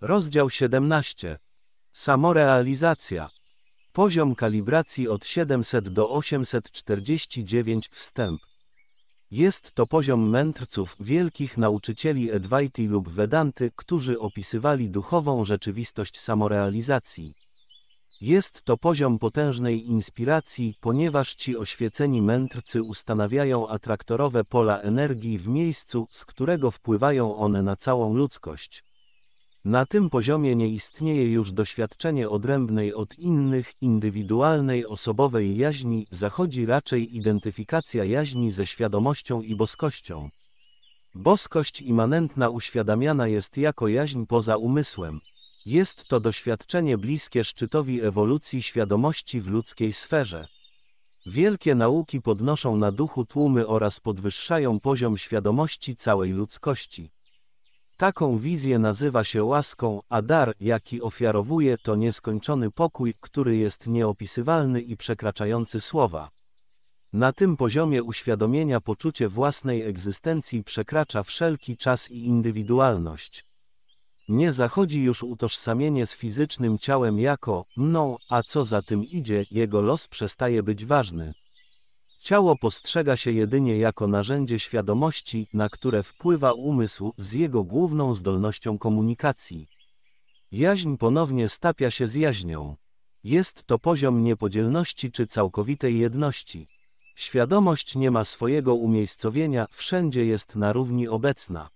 Rozdział 17. Samorealizacja. Poziom kalibracji od 700 do 849 wstęp. Jest to poziom mędrców, wielkich nauczycieli Advaiti lub Vedanty, którzy opisywali duchową rzeczywistość samorealizacji. Jest to poziom potężnej inspiracji, ponieważ ci oświeceni mędrcy ustanawiają atraktorowe pola energii w miejscu, z którego wpływają one na całą ludzkość. Na tym poziomie nie istnieje już doświadczenie odrębnej od innych, indywidualnej, osobowej jaźni, zachodzi raczej identyfikacja jaźni ze świadomością i boskością. Boskość immanentna uświadamiana jest jako jaźń poza umysłem. Jest to doświadczenie bliskie szczytowi ewolucji świadomości w ludzkiej sferze. Wielkie nauki podnoszą na duchu tłumy oraz podwyższają poziom świadomości całej ludzkości. Taką wizję nazywa się łaską, a dar, jaki ofiarowuje, to nieskończony pokój, który jest nieopisywalny i przekraczający słowa. Na tym poziomie uświadomienia poczucie własnej egzystencji przekracza wszelki czas i indywidualność. Nie zachodzi już utożsamienie z fizycznym ciałem jako mną, a co za tym idzie, jego los przestaje być ważny. Ciało postrzega się jedynie jako narzędzie świadomości, na które wpływa umysł z jego główną zdolnością komunikacji. Jaźń ponownie stapia się z jaźnią. Jest to poziom niepodzielności czy całkowitej jedności. Świadomość nie ma swojego umiejscowienia, wszędzie jest na równi obecna.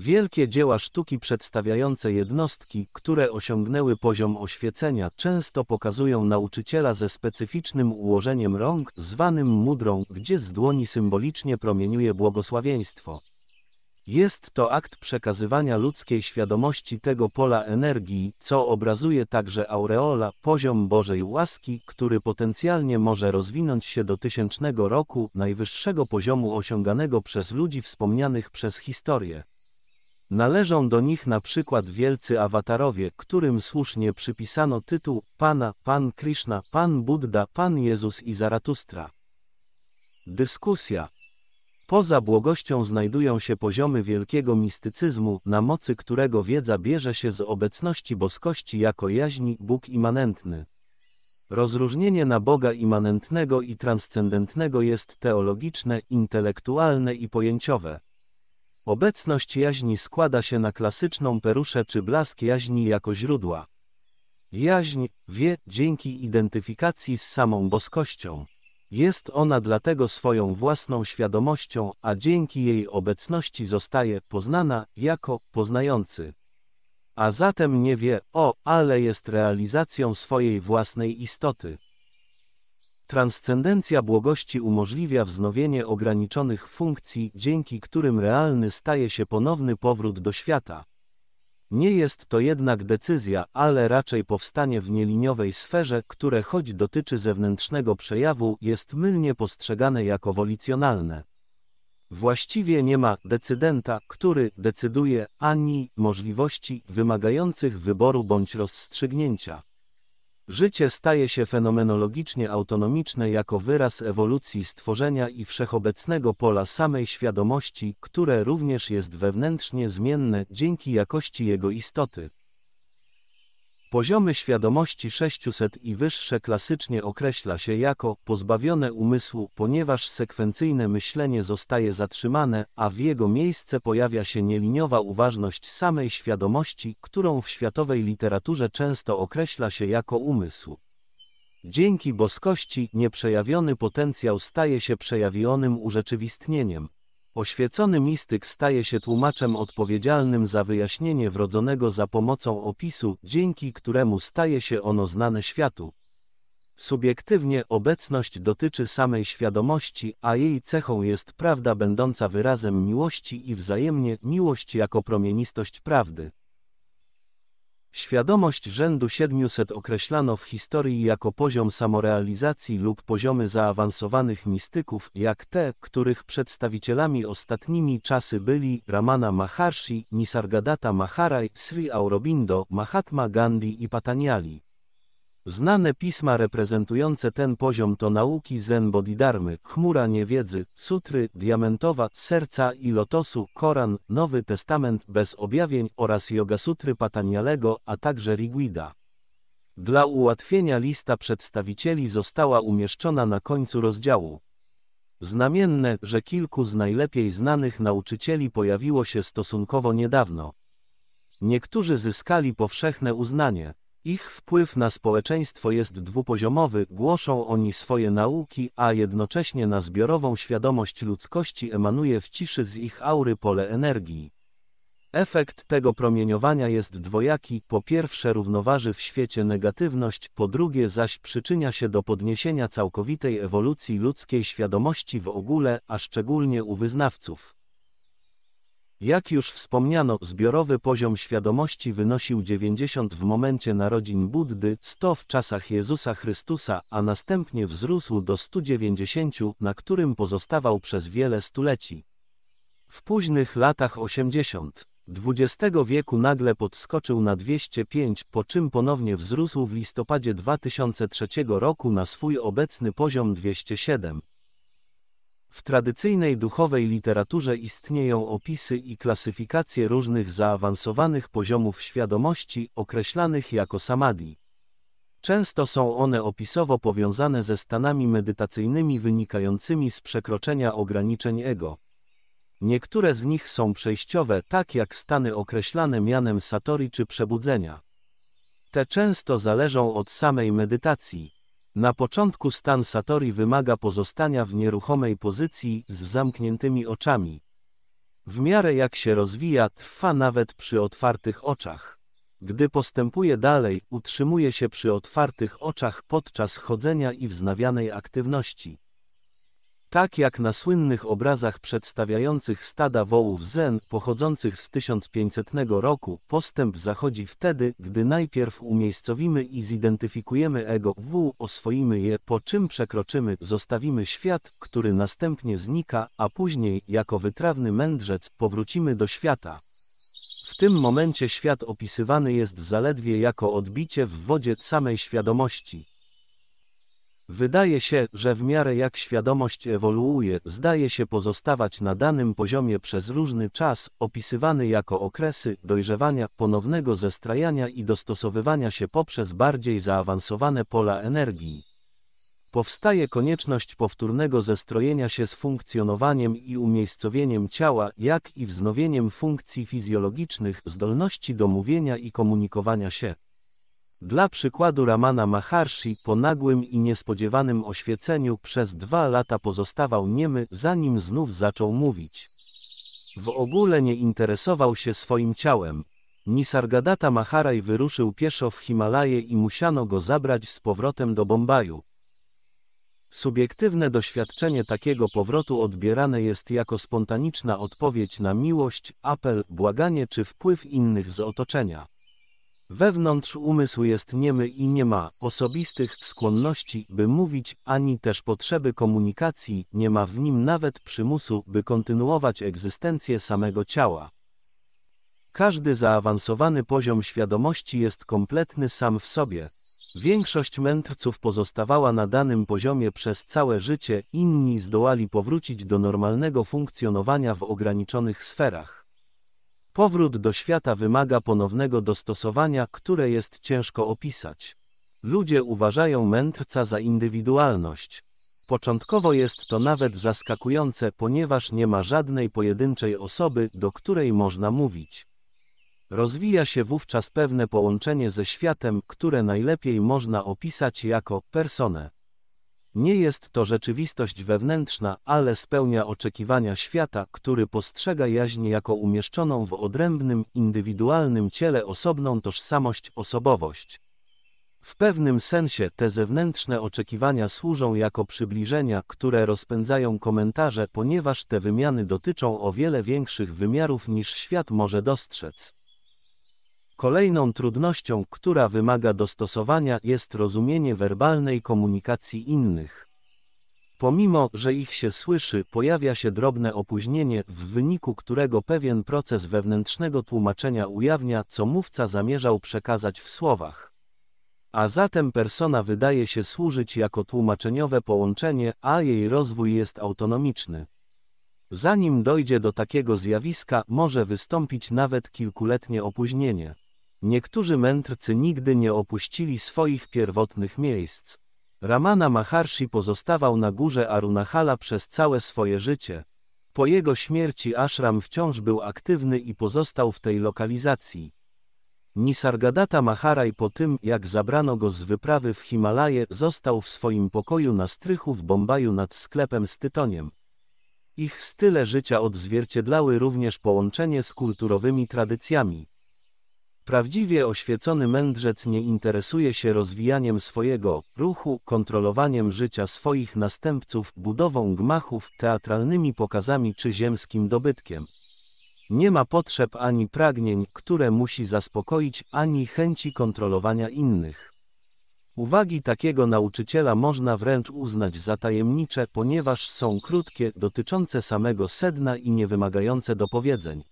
Wielkie dzieła sztuki przedstawiające jednostki, które osiągnęły poziom oświecenia, często pokazują nauczyciela ze specyficznym ułożeniem rąk, zwanym mudrą, gdzie z dłoni symbolicznie promieniuje błogosławieństwo. Jest to akt przekazywania ludzkiej świadomości tego pola energii, co obrazuje także aureola, poziom Bożej łaski, który potencjalnie może rozwinąć się do tysięcznego roku, najwyższego poziomu osiąganego przez ludzi wspomnianych przez historię. Należą do nich na przykład wielcy awatarowie, którym słusznie przypisano tytuł Pana, Pan Krishna, Pan Buddha, Pan Jezus i Zaratustra. Dyskusja. Poza błogością znajdują się poziomy wielkiego mistycyzmu, na mocy którego wiedza bierze się z obecności boskości jako jaźni Bóg immanentny. Rozróżnienie na Boga immanentnego i transcendentnego jest teologiczne, intelektualne i pojęciowe. Obecność jaźni składa się na klasyczną peruszę czy blask jaźni jako źródła. Jaźń wie dzięki identyfikacji z samą boskością. Jest ona dlatego swoją własną świadomością, a dzięki jej obecności zostaje poznana jako poznający. A zatem nie wie o, ale jest realizacją swojej własnej istoty. Transcendencja błogości umożliwia wznowienie ograniczonych funkcji, dzięki którym realny staje się ponowny powrót do świata. Nie jest to jednak decyzja, ale raczej powstanie w nieliniowej sferze, które choć dotyczy zewnętrznego przejawu, jest mylnie postrzegane jako wolicjonalne. Właściwie nie ma decydenta, który decyduje, ani możliwości wymagających wyboru bądź rozstrzygnięcia. Życie staje się fenomenologicznie autonomiczne jako wyraz ewolucji stworzenia i wszechobecnego pola samej świadomości, które również jest wewnętrznie zmienne dzięki jakości jego istoty. Poziomy świadomości 600 i wyższe klasycznie określa się jako pozbawione umysłu, ponieważ sekwencyjne myślenie zostaje zatrzymane, a w jego miejsce pojawia się nieliniowa uważność samej świadomości, którą w światowej literaturze często określa się jako umysł. Dzięki boskości nieprzejawiony potencjał staje się przejawionym urzeczywistnieniem, Oświecony mistyk staje się tłumaczem odpowiedzialnym za wyjaśnienie wrodzonego za pomocą opisu, dzięki któremu staje się ono znane światu. Subiektywnie obecność dotyczy samej świadomości, a jej cechą jest prawda będąca wyrazem miłości i wzajemnie miłość jako promienistość prawdy. Świadomość rzędu 700 określano w historii jako poziom samorealizacji lub poziomy zaawansowanych mistyków, jak te, których przedstawicielami ostatnimi czasy byli Ramana Maharshi, Nisargadatta Maharaj, Sri Aurobindo, Mahatma Gandhi i Patanjali. Znane pisma reprezentujące ten poziom to nauki Zen Bodhidharmy, Chmura Niewiedzy, Sutry, Diamentowa, Serca i Lotosu, Koran, Nowy Testament bez objawień oraz Yoga Sutry Patanialego, a także Rigwida. Dla ułatwienia lista przedstawicieli została umieszczona na końcu rozdziału. Znamienne, że kilku z najlepiej znanych nauczycieli pojawiło się stosunkowo niedawno. Niektórzy zyskali powszechne uznanie, ich wpływ na społeczeństwo jest dwupoziomowy, głoszą oni swoje nauki, a jednocześnie na zbiorową świadomość ludzkości emanuje w ciszy z ich aury pole energii. Efekt tego promieniowania jest dwojaki, po pierwsze równoważy w świecie negatywność, po drugie zaś przyczynia się do podniesienia całkowitej ewolucji ludzkiej świadomości w ogóle, a szczególnie u wyznawców. Jak już wspomniano, zbiorowy poziom świadomości wynosił 90 w momencie narodzin Buddy, 100 w czasach Jezusa Chrystusa, a następnie wzrósł do 190, na którym pozostawał przez wiele stuleci. W późnych latach 80. XX wieku nagle podskoczył na 205, po czym ponownie wzrósł w listopadzie 2003 roku na swój obecny poziom 207. W tradycyjnej duchowej literaturze istnieją opisy i klasyfikacje różnych zaawansowanych poziomów świadomości określanych jako samadhi. Często są one opisowo powiązane ze stanami medytacyjnymi wynikającymi z przekroczenia ograniczeń ego. Niektóre z nich są przejściowe, tak jak stany określane mianem satori czy przebudzenia. Te często zależą od samej medytacji. Na początku stan Satori wymaga pozostania w nieruchomej pozycji z zamkniętymi oczami. W miarę jak się rozwija, trwa nawet przy otwartych oczach. Gdy postępuje dalej, utrzymuje się przy otwartych oczach podczas chodzenia i wznawianej aktywności tak jak na słynnych obrazach przedstawiających stada wołów zen pochodzących z 1500 roku, postęp zachodzi wtedy, gdy najpierw umiejscowimy i zidentyfikujemy ego W, oswoimy je, po czym przekroczymy, zostawimy świat, który następnie znika, a później, jako wytrawny mędrzec, powrócimy do świata. W tym momencie świat opisywany jest zaledwie jako odbicie w wodzie samej świadomości. Wydaje się, że w miarę jak świadomość ewoluuje, zdaje się pozostawać na danym poziomie przez różny czas, opisywany jako okresy dojrzewania, ponownego zestrajania i dostosowywania się poprzez bardziej zaawansowane pola energii. Powstaje konieczność powtórnego zestrojenia się z funkcjonowaniem i umiejscowieniem ciała, jak i wznowieniem funkcji fizjologicznych, zdolności do mówienia i komunikowania się. Dla przykładu Ramana Maharshi po nagłym i niespodziewanym oświeceniu przez dwa lata pozostawał niemy, zanim znów zaczął mówić. W ogóle nie interesował się swoim ciałem. Nisargadatta Maharaj wyruszył pieszo w Himalaje i musiano go zabrać z powrotem do Bombaju. Subiektywne doświadczenie takiego powrotu odbierane jest jako spontaniczna odpowiedź na miłość, apel, błaganie czy wpływ innych z otoczenia. Wewnątrz umysł jest niemy i nie ma osobistych skłonności, by mówić, ani też potrzeby komunikacji, nie ma w nim nawet przymusu, by kontynuować egzystencję samego ciała. Każdy zaawansowany poziom świadomości jest kompletny sam w sobie. Większość mędrców pozostawała na danym poziomie przez całe życie, inni zdołali powrócić do normalnego funkcjonowania w ograniczonych sferach. Powrót do świata wymaga ponownego dostosowania, które jest ciężko opisać. Ludzie uważają mędrca za indywidualność. Początkowo jest to nawet zaskakujące, ponieważ nie ma żadnej pojedynczej osoby, do której można mówić. Rozwija się wówczas pewne połączenie ze światem, które najlepiej można opisać jako personę. Nie jest to rzeczywistość wewnętrzna, ale spełnia oczekiwania świata, który postrzega jaźń jako umieszczoną w odrębnym, indywidualnym ciele osobną tożsamość, osobowość. W pewnym sensie te zewnętrzne oczekiwania służą jako przybliżenia, które rozpędzają komentarze, ponieważ te wymiany dotyczą o wiele większych wymiarów niż świat może dostrzec. Kolejną trudnością, która wymaga dostosowania, jest rozumienie werbalnej komunikacji innych. Pomimo, że ich się słyszy, pojawia się drobne opóźnienie, w wyniku którego pewien proces wewnętrznego tłumaczenia ujawnia, co mówca zamierzał przekazać w słowach. A zatem persona wydaje się służyć jako tłumaczeniowe połączenie, a jej rozwój jest autonomiczny. Zanim dojdzie do takiego zjawiska, może wystąpić nawet kilkuletnie opóźnienie. Niektórzy mędrcy nigdy nie opuścili swoich pierwotnych miejsc. Ramana Maharshi pozostawał na górze Arunachala przez całe swoje życie. Po jego śmierci ashram wciąż był aktywny i pozostał w tej lokalizacji. Nisargadatta Maharaj po tym, jak zabrano go z wyprawy w Himalaje, został w swoim pokoju na strychu w Bombaju nad sklepem z tytoniem. Ich style życia odzwierciedlały również połączenie z kulturowymi tradycjami. Prawdziwie oświecony mędrzec nie interesuje się rozwijaniem swojego ruchu, kontrolowaniem życia swoich następców, budową gmachów, teatralnymi pokazami czy ziemskim dobytkiem. Nie ma potrzeb ani pragnień, które musi zaspokoić, ani chęci kontrolowania innych. Uwagi takiego nauczyciela można wręcz uznać za tajemnicze, ponieważ są krótkie, dotyczące samego sedna i niewymagające dopowiedzeń.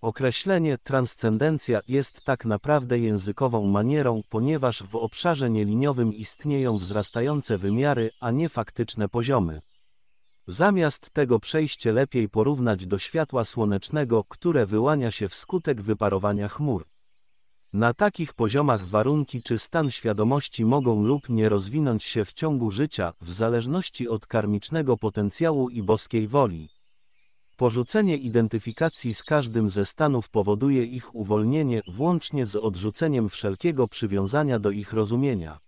Określenie transcendencja jest tak naprawdę językową manierą, ponieważ w obszarze nieliniowym istnieją wzrastające wymiary, a nie faktyczne poziomy. Zamiast tego przejście lepiej porównać do światła słonecznego, które wyłania się wskutek wyparowania chmur. Na takich poziomach warunki czy stan świadomości mogą lub nie rozwinąć się w ciągu życia, w zależności od karmicznego potencjału i boskiej woli. Porzucenie identyfikacji z każdym ze stanów powoduje ich uwolnienie, włącznie z odrzuceniem wszelkiego przywiązania do ich rozumienia.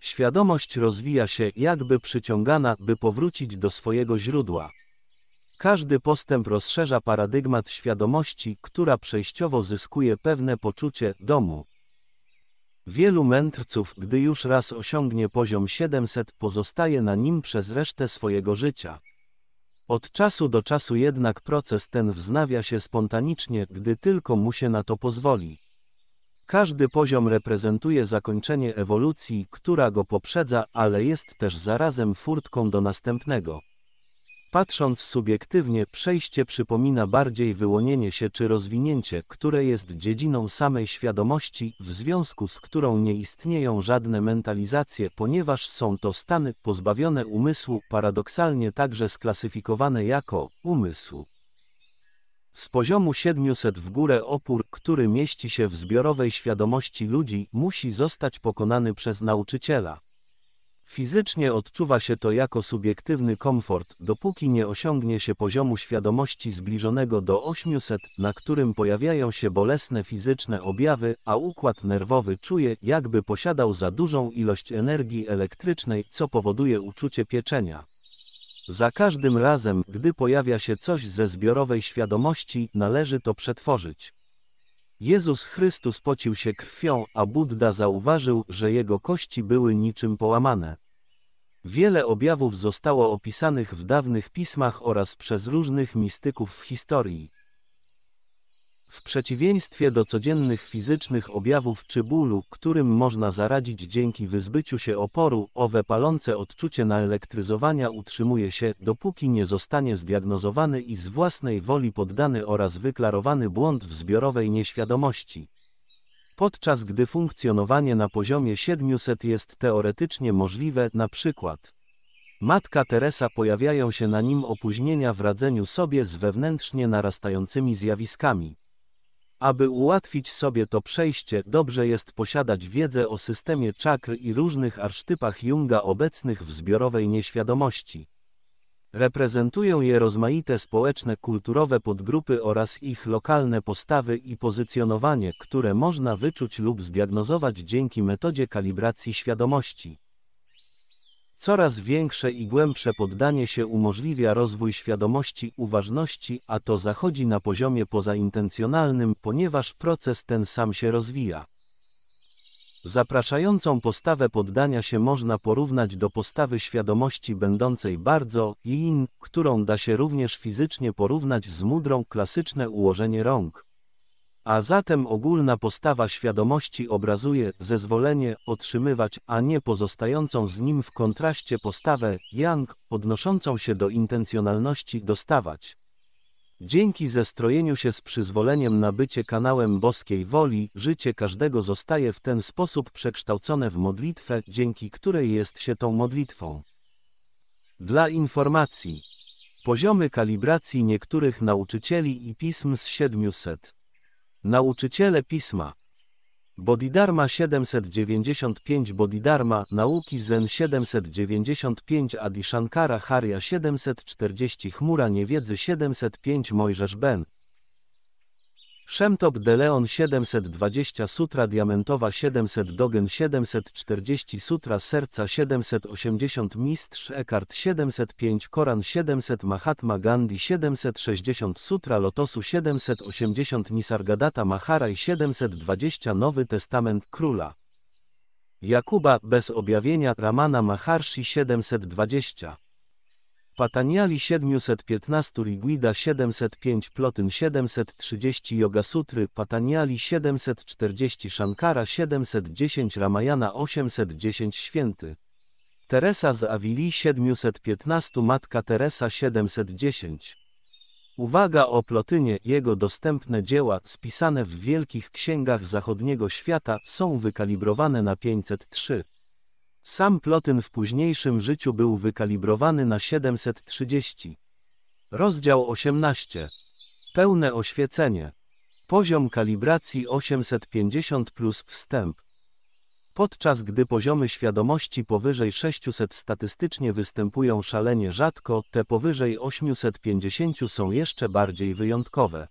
Świadomość rozwija się, jakby przyciągana, by powrócić do swojego źródła. Każdy postęp rozszerza paradygmat świadomości, która przejściowo zyskuje pewne poczucie domu. Wielu mędrców, gdy już raz osiągnie poziom 700, pozostaje na nim przez resztę swojego życia. Od czasu do czasu jednak proces ten wznawia się spontanicznie, gdy tylko mu się na to pozwoli. Każdy poziom reprezentuje zakończenie ewolucji, która go poprzedza, ale jest też zarazem furtką do następnego. Patrząc subiektywnie, przejście przypomina bardziej wyłonienie się czy rozwinięcie, które jest dziedziną samej świadomości, w związku z którą nie istnieją żadne mentalizacje, ponieważ są to stany pozbawione umysłu, paradoksalnie także sklasyfikowane jako umysł. Z poziomu 700 w górę opór, który mieści się w zbiorowej świadomości ludzi, musi zostać pokonany przez nauczyciela. Fizycznie odczuwa się to jako subiektywny komfort, dopóki nie osiągnie się poziomu świadomości zbliżonego do 800, na którym pojawiają się bolesne fizyczne objawy, a układ nerwowy czuje, jakby posiadał za dużą ilość energii elektrycznej, co powoduje uczucie pieczenia. Za każdym razem, gdy pojawia się coś ze zbiorowej świadomości, należy to przetworzyć. Jezus Chrystus pocił się krwią, a Buddha zauważył, że jego kości były niczym połamane. Wiele objawów zostało opisanych w dawnych pismach oraz przez różnych mistyków w historii. W przeciwieństwie do codziennych fizycznych objawów czy bólu, którym można zaradzić dzięki wyzbyciu się oporu, owe palące odczucie naelektryzowania utrzymuje się, dopóki nie zostanie zdiagnozowany i z własnej woli poddany oraz wyklarowany błąd w zbiorowej nieświadomości. Podczas gdy funkcjonowanie na poziomie 700 jest teoretycznie możliwe, na przykład Matka Teresa pojawiają się na nim opóźnienia w radzeniu sobie z wewnętrznie narastającymi zjawiskami. Aby ułatwić sobie to przejście, dobrze jest posiadać wiedzę o systemie czakr i różnych arsztypach Junga obecnych w zbiorowej nieświadomości. Reprezentują je rozmaite społeczne, kulturowe podgrupy oraz ich lokalne postawy i pozycjonowanie, które można wyczuć lub zdiagnozować dzięki metodzie kalibracji świadomości. Coraz większe i głębsze poddanie się umożliwia rozwój świadomości uważności, a to zachodzi na poziomie pozaintencjonalnym, ponieważ proces ten sam się rozwija. Zapraszającą postawę poddania się można porównać do postawy świadomości będącej bardzo yin, którą da się również fizycznie porównać z mudrą klasyczne ułożenie rąk. A zatem ogólna postawa świadomości obrazuje zezwolenie otrzymywać, a nie pozostającą z nim w kontraście postawę yang odnoszącą się do intencjonalności dostawać. Dzięki zestrojeniu się z przyzwoleniem na bycie kanałem boskiej woli, życie każdego zostaje w ten sposób przekształcone w modlitwę, dzięki której jest się tą modlitwą. Dla informacji. Poziomy kalibracji niektórych nauczycieli i pism z 700. Nauczyciele Pisma. Bodhidharma 795 Bodhidharma, nauki Zen 795 Adi Shankara Harya 740 Chmura Niewiedzy 705 Mojżesz Ben Szemtop Deleon 720 Sutra Diamentowa 700 Dogen 740 Sutra Serca 780 Mistrz Eckhart 705 Koran 700 Mahatma Gandhi 760 Sutra Lotosu 780 Nisargadatta Maharaj 720 Nowy Testament Króla Jakuba bez objawienia Ramana Maharshi 720 Pataniali 715 Rigwida 705 Plotyn 730 Yoga Sutry Pataniali 740 Shankara 710 Ramayana 810 Święty Teresa z Avili 715 Matka Teresa 710 Uwaga o Plotynie, jego dostępne dzieła, spisane w wielkich księgach zachodniego świata, są wykalibrowane na 503. Sam Plotyn w późniejszym życiu był wykalibrowany na 730. Rozdział 18. Pełne oświecenie. Poziom kalibracji 850 plus wstęp. Podczas gdy poziomy świadomości powyżej 600 statystycznie występują szalenie rzadko, te powyżej 850 są jeszcze bardziej wyjątkowe.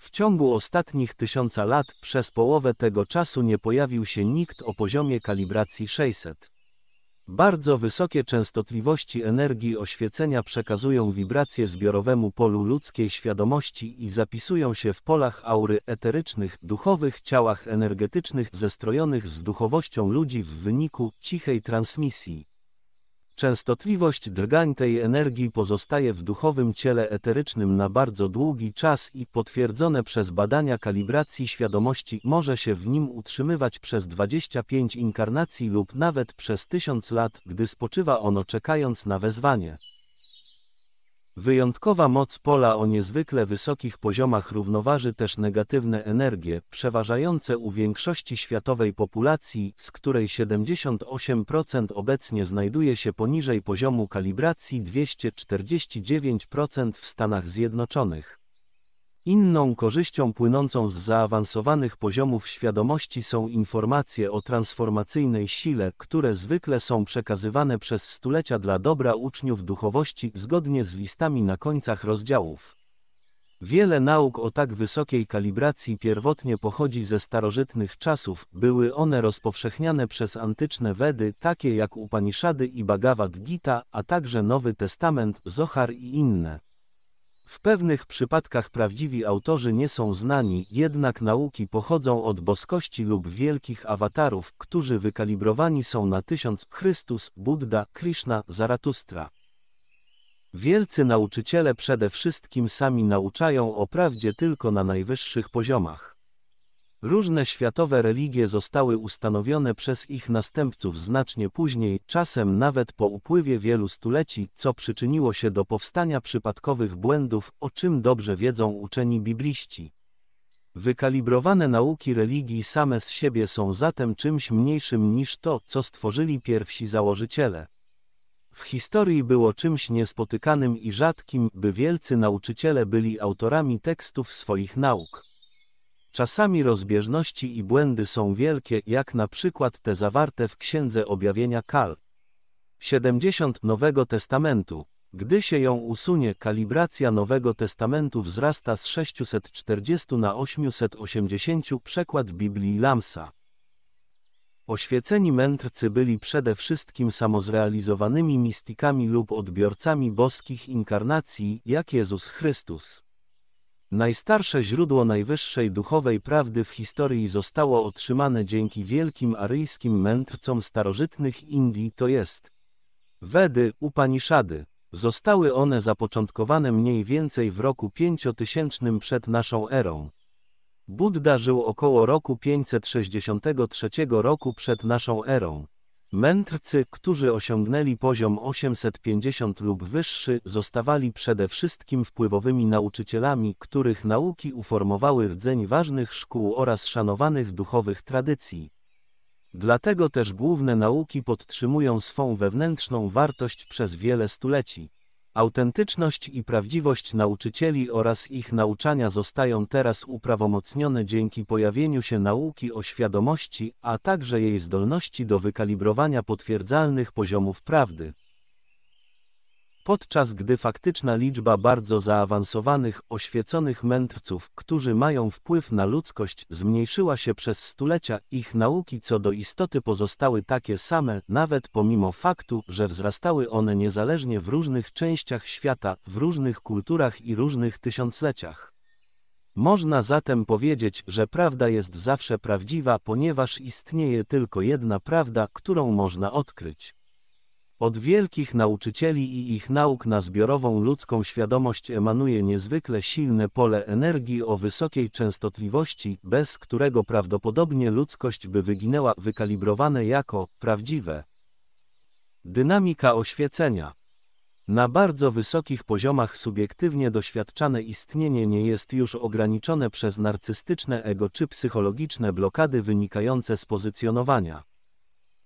W ciągu ostatnich tysiąca lat przez połowę tego czasu nie pojawił się nikt o poziomie kalibracji 600. Bardzo wysokie częstotliwości energii oświecenia przekazują wibracje zbiorowemu polu ludzkiej świadomości i zapisują się w polach aury eterycznych, duchowych ciałach energetycznych zestrojonych z duchowością ludzi w wyniku cichej transmisji. Częstotliwość drgań tej energii pozostaje w duchowym ciele eterycznym na bardzo długi czas i potwierdzone przez badania kalibracji świadomości może się w nim utrzymywać przez 25 inkarnacji lub nawet przez 1000 lat, gdy spoczywa ono czekając na wezwanie. Wyjątkowa moc pola o niezwykle wysokich poziomach równoważy też negatywne energie, przeważające u większości światowej populacji, z której 78% obecnie znajduje się poniżej poziomu kalibracji 249% w Stanach Zjednoczonych. Inną korzyścią płynącą z zaawansowanych poziomów świadomości są informacje o transformacyjnej sile, które zwykle są przekazywane przez stulecia dla dobra uczniów duchowości zgodnie z listami na końcach rozdziałów. Wiele nauk o tak wysokiej kalibracji pierwotnie pochodzi ze starożytnych czasów, były one rozpowszechniane przez antyczne Wedy, takie jak Upanishady i Bhagavad Gita, a także Nowy Testament, Zohar i inne. W pewnych przypadkach prawdziwi autorzy nie są znani, jednak nauki pochodzą od boskości lub wielkich awatarów, którzy wykalibrowani są na tysiąc Chrystus, Buddha, Krishna, Zaratustra. Wielcy nauczyciele przede wszystkim sami nauczają o prawdzie tylko na najwyższych poziomach. Różne światowe religie zostały ustanowione przez ich następców znacznie później, czasem nawet po upływie wielu stuleci, co przyczyniło się do powstania przypadkowych błędów, o czym dobrze wiedzą uczeni bibliści. Wykalibrowane nauki religii same z siebie są zatem czymś mniejszym niż to, co stworzyli pierwsi założyciele. W historii było czymś niespotykanym i rzadkim, by wielcy nauczyciele byli autorami tekstów swoich nauk. Czasami rozbieżności i błędy są wielkie, jak na przykład te zawarte w Księdze Objawienia Kal. 70 Nowego Testamentu. Gdy się ją usunie, kalibracja Nowego Testamentu wzrasta z 640 na 880 przekład Biblii Lamsa. Oświeceni mędrcy byli przede wszystkim samozrealizowanymi mistykami lub odbiorcami boskich inkarnacji, jak Jezus Chrystus. Najstarsze źródło najwyższej duchowej prawdy w historii zostało otrzymane dzięki wielkim aryjskim mędrcom starożytnych Indii, to jest Wedy, Upanishady. Zostały one zapoczątkowane mniej więcej w roku 5000 przed naszą erą. Buddha żył około roku 563 roku przed naszą erą. Mędrcy, którzy osiągnęli poziom 850 lub wyższy, zostawali przede wszystkim wpływowymi nauczycielami, których nauki uformowały rdzeń ważnych szkół oraz szanowanych duchowych tradycji. Dlatego też główne nauki podtrzymują swą wewnętrzną wartość przez wiele stuleci. Autentyczność i prawdziwość nauczycieli oraz ich nauczania zostają teraz uprawomocnione dzięki pojawieniu się nauki o świadomości, a także jej zdolności do wykalibrowania potwierdzalnych poziomów prawdy podczas gdy faktyczna liczba bardzo zaawansowanych, oświeconych mędrców, którzy mają wpływ na ludzkość, zmniejszyła się przez stulecia, ich nauki co do istoty pozostały takie same, nawet pomimo faktu, że wzrastały one niezależnie w różnych częściach świata, w różnych kulturach i różnych tysiącleciach. Można zatem powiedzieć, że prawda jest zawsze prawdziwa, ponieważ istnieje tylko jedna prawda, którą można odkryć. Od wielkich nauczycieli i ich nauk na zbiorową ludzką świadomość emanuje niezwykle silne pole energii o wysokiej częstotliwości, bez którego prawdopodobnie ludzkość by wyginęła, wykalibrowane jako prawdziwe. Dynamika oświecenia. Na bardzo wysokich poziomach subiektywnie doświadczane istnienie nie jest już ograniczone przez narcystyczne ego czy psychologiczne blokady wynikające z pozycjonowania.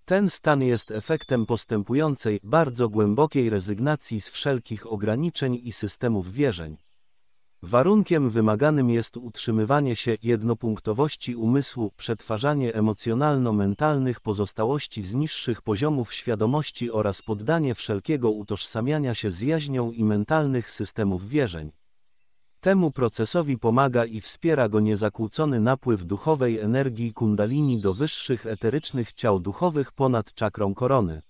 Ten stan jest efektem postępującej, bardzo głębokiej rezygnacji z wszelkich ograniczeń i systemów wierzeń. Warunkiem wymaganym jest utrzymywanie się jednopunktowości umysłu, przetwarzanie emocjonalno-mentalnych pozostałości z niższych poziomów świadomości oraz poddanie wszelkiego utożsamiania się z jaźnią i mentalnych systemów wierzeń. Temu procesowi pomaga i wspiera go niezakłócony napływ duchowej energii kundalini do wyższych eterycznych ciał duchowych ponad czakrą korony.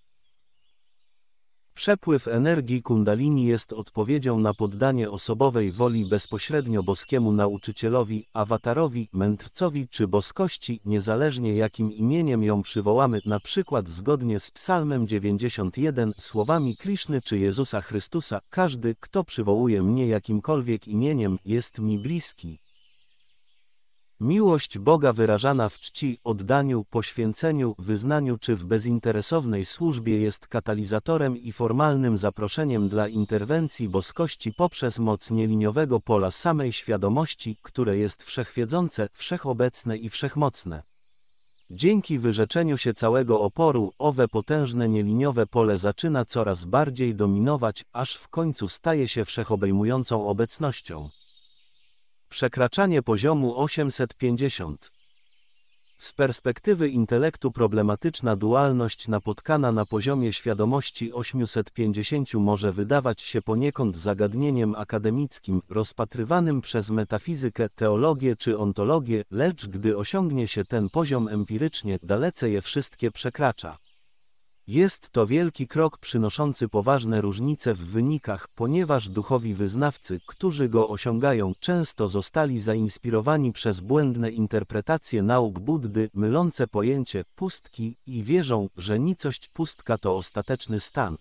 Przepływ energii kundalini jest odpowiedzią na poddanie osobowej woli bezpośrednio boskiemu nauczycielowi, awatarowi, mędrcowi czy boskości, niezależnie jakim imieniem ją przywołamy, na przykład zgodnie z Psalmem 91, słowami Krishny czy Jezusa Chrystusa, każdy, kto przywołuje mnie jakimkolwiek imieniem, jest mi bliski. Miłość Boga wyrażana w czci, oddaniu, poświęceniu, wyznaniu czy w bezinteresownej służbie jest katalizatorem i formalnym zaproszeniem dla interwencji boskości poprzez moc nieliniowego pola samej świadomości, które jest wszechwiedzące, wszechobecne i wszechmocne. Dzięki wyrzeczeniu się całego oporu, owe potężne nieliniowe pole zaczyna coraz bardziej dominować, aż w końcu staje się wszechobejmującą obecnością. Przekraczanie poziomu 850. Z perspektywy intelektu problematyczna dualność napotkana na poziomie świadomości 850 może wydawać się poniekąd zagadnieniem akademickim, rozpatrywanym przez metafizykę, teologię czy ontologię, lecz gdy osiągnie się ten poziom empirycznie, dalece je wszystkie przekracza. Jest to wielki krok przynoszący poważne różnice w wynikach, ponieważ duchowi wyznawcy, którzy go osiągają, często zostali zainspirowani przez błędne interpretacje nauk Buddy, mylące pojęcie pustki i wierzą, że nicość pustka to ostateczny stan.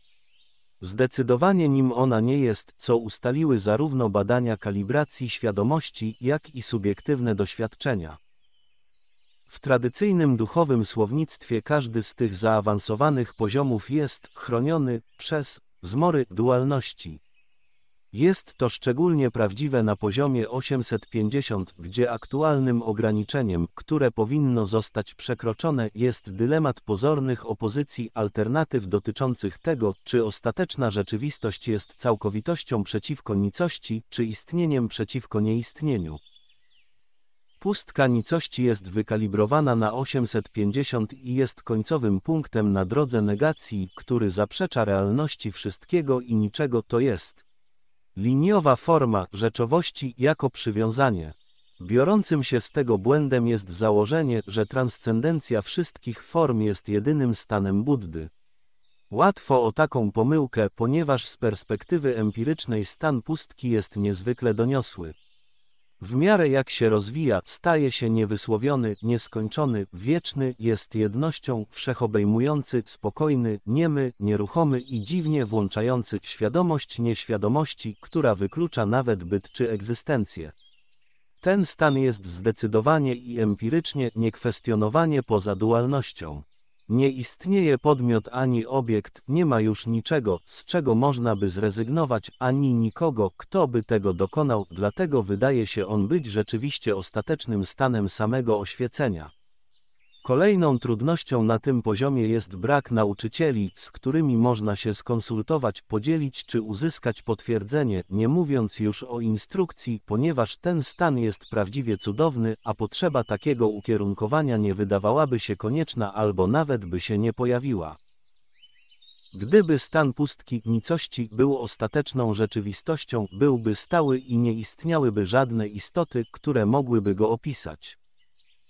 Zdecydowanie nim ona nie jest, co ustaliły zarówno badania kalibracji świadomości, jak i subiektywne doświadczenia. W tradycyjnym duchowym słownictwie każdy z tych zaawansowanych poziomów jest chroniony przez zmory dualności. Jest to szczególnie prawdziwe na poziomie 850, gdzie aktualnym ograniczeniem, które powinno zostać przekroczone, jest dylemat pozornych opozycji alternatyw dotyczących tego, czy ostateczna rzeczywistość jest całkowitością przeciwko nicości, czy istnieniem przeciwko nieistnieniu. Pustka nicości jest wykalibrowana na 850 i jest końcowym punktem na drodze negacji, który zaprzecza realności wszystkiego i niczego to jest. Liniowa forma rzeczowości jako przywiązanie. Biorącym się z tego błędem jest założenie, że transcendencja wszystkich form jest jedynym stanem Buddy. Łatwo o taką pomyłkę, ponieważ z perspektywy empirycznej stan pustki jest niezwykle doniosły. W miarę jak się rozwija, staje się niewysłowiony, nieskończony, wieczny, jest jednością, wszechobejmujący, spokojny, niemy, nieruchomy i dziwnie włączający świadomość nieświadomości, która wyklucza nawet byt czy egzystencję. Ten stan jest zdecydowanie i empirycznie niekwestionowanie poza dualnością. Nie istnieje podmiot ani obiekt, nie ma już niczego, z czego można by zrezygnować, ani nikogo, kto by tego dokonał, dlatego wydaje się on być rzeczywiście ostatecznym stanem samego oświecenia. Kolejną trudnością na tym poziomie jest brak nauczycieli, z którymi można się skonsultować, podzielić czy uzyskać potwierdzenie, nie mówiąc już o instrukcji, ponieważ ten stan jest prawdziwie cudowny, a potrzeba takiego ukierunkowania nie wydawałaby się konieczna albo nawet by się nie pojawiła. Gdyby stan pustki nicości był ostateczną rzeczywistością, byłby stały i nie istniałyby żadne istoty, które mogłyby go opisać.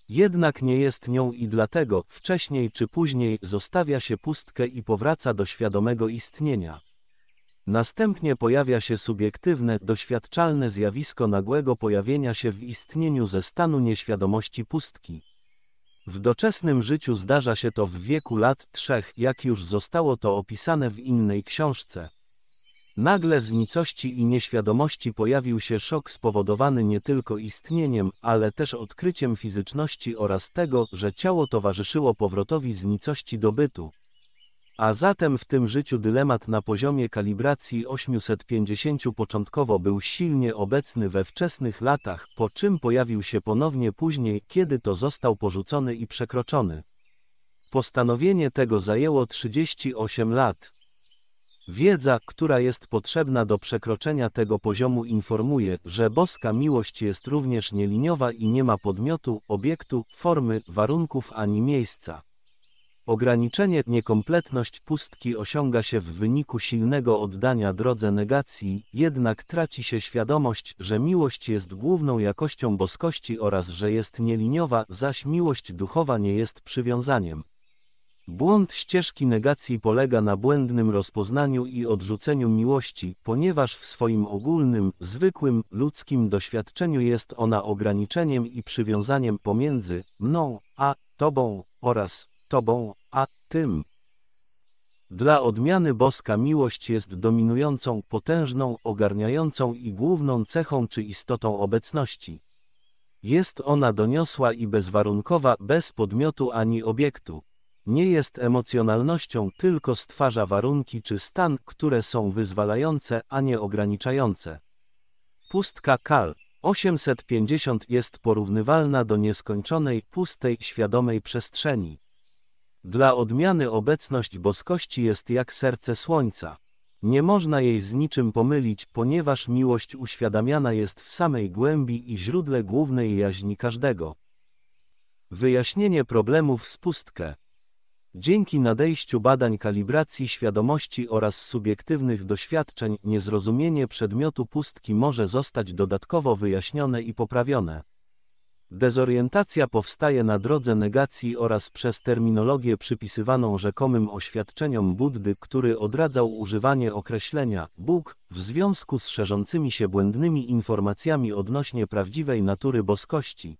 Jednak nie jest nią i dlatego, wcześniej czy później, zostawia się pustkę i powraca do świadomego istnienia. Następnie pojawia się subiektywne, doświadczalne zjawisko nagłego pojawienia się w istnieniu ze stanu nieświadomości pustki. W doczesnym życiu zdarza się to w wieku lat trzech, jak już zostało to opisane w innej książce. Nagle z nicości i nieświadomości pojawił się szok spowodowany nie tylko istnieniem, ale też odkryciem fizyczności oraz tego, że ciało towarzyszyło powrotowi z nicości do bytu. A zatem w tym życiu dylemat na poziomie kalibracji 850 początkowo był silnie obecny we wczesnych latach, po czym pojawił się ponownie później, kiedy to został porzucony i przekroczony. Postanowienie tego zajęło 38 lat. Wiedza, która jest potrzebna do przekroczenia tego poziomu informuje, że boska miłość jest również nieliniowa i nie ma podmiotu, obiektu, formy, warunków ani miejsca. Ograniczenie, niekompletność pustki osiąga się w wyniku silnego oddania drodze negacji, jednak traci się świadomość, że miłość jest główną jakością boskości oraz że jest nieliniowa, zaś miłość duchowa nie jest przywiązaniem. Błąd ścieżki negacji polega na błędnym rozpoznaniu i odrzuceniu miłości, ponieważ w swoim ogólnym, zwykłym, ludzkim doświadczeniu jest ona ograniczeniem i przywiązaniem pomiędzy mną a tobą oraz tobą a tym. Dla odmiany boska miłość jest dominującą, potężną, ogarniającą i główną cechą czy istotą obecności. Jest ona doniosła i bezwarunkowa, bez podmiotu ani obiektu nie jest emocjonalnością, tylko stwarza warunki czy stan, które są wyzwalające, a nie ograniczające. Pustka Kal 850 jest porównywalna do nieskończonej, pustej, świadomej przestrzeni. Dla odmiany obecność boskości jest jak serce słońca. Nie można jej z niczym pomylić, ponieważ miłość uświadamiana jest w samej głębi i źródle głównej jaźni każdego. Wyjaśnienie problemów z pustkę Dzięki nadejściu badań kalibracji świadomości oraz subiektywnych doświadczeń niezrozumienie przedmiotu pustki może zostać dodatkowo wyjaśnione i poprawione. Dezorientacja powstaje na drodze negacji oraz przez terminologię przypisywaną rzekomym oświadczeniom Buddy, który odradzał używanie określenia Bóg w związku z szerzącymi się błędnymi informacjami odnośnie prawdziwej natury boskości.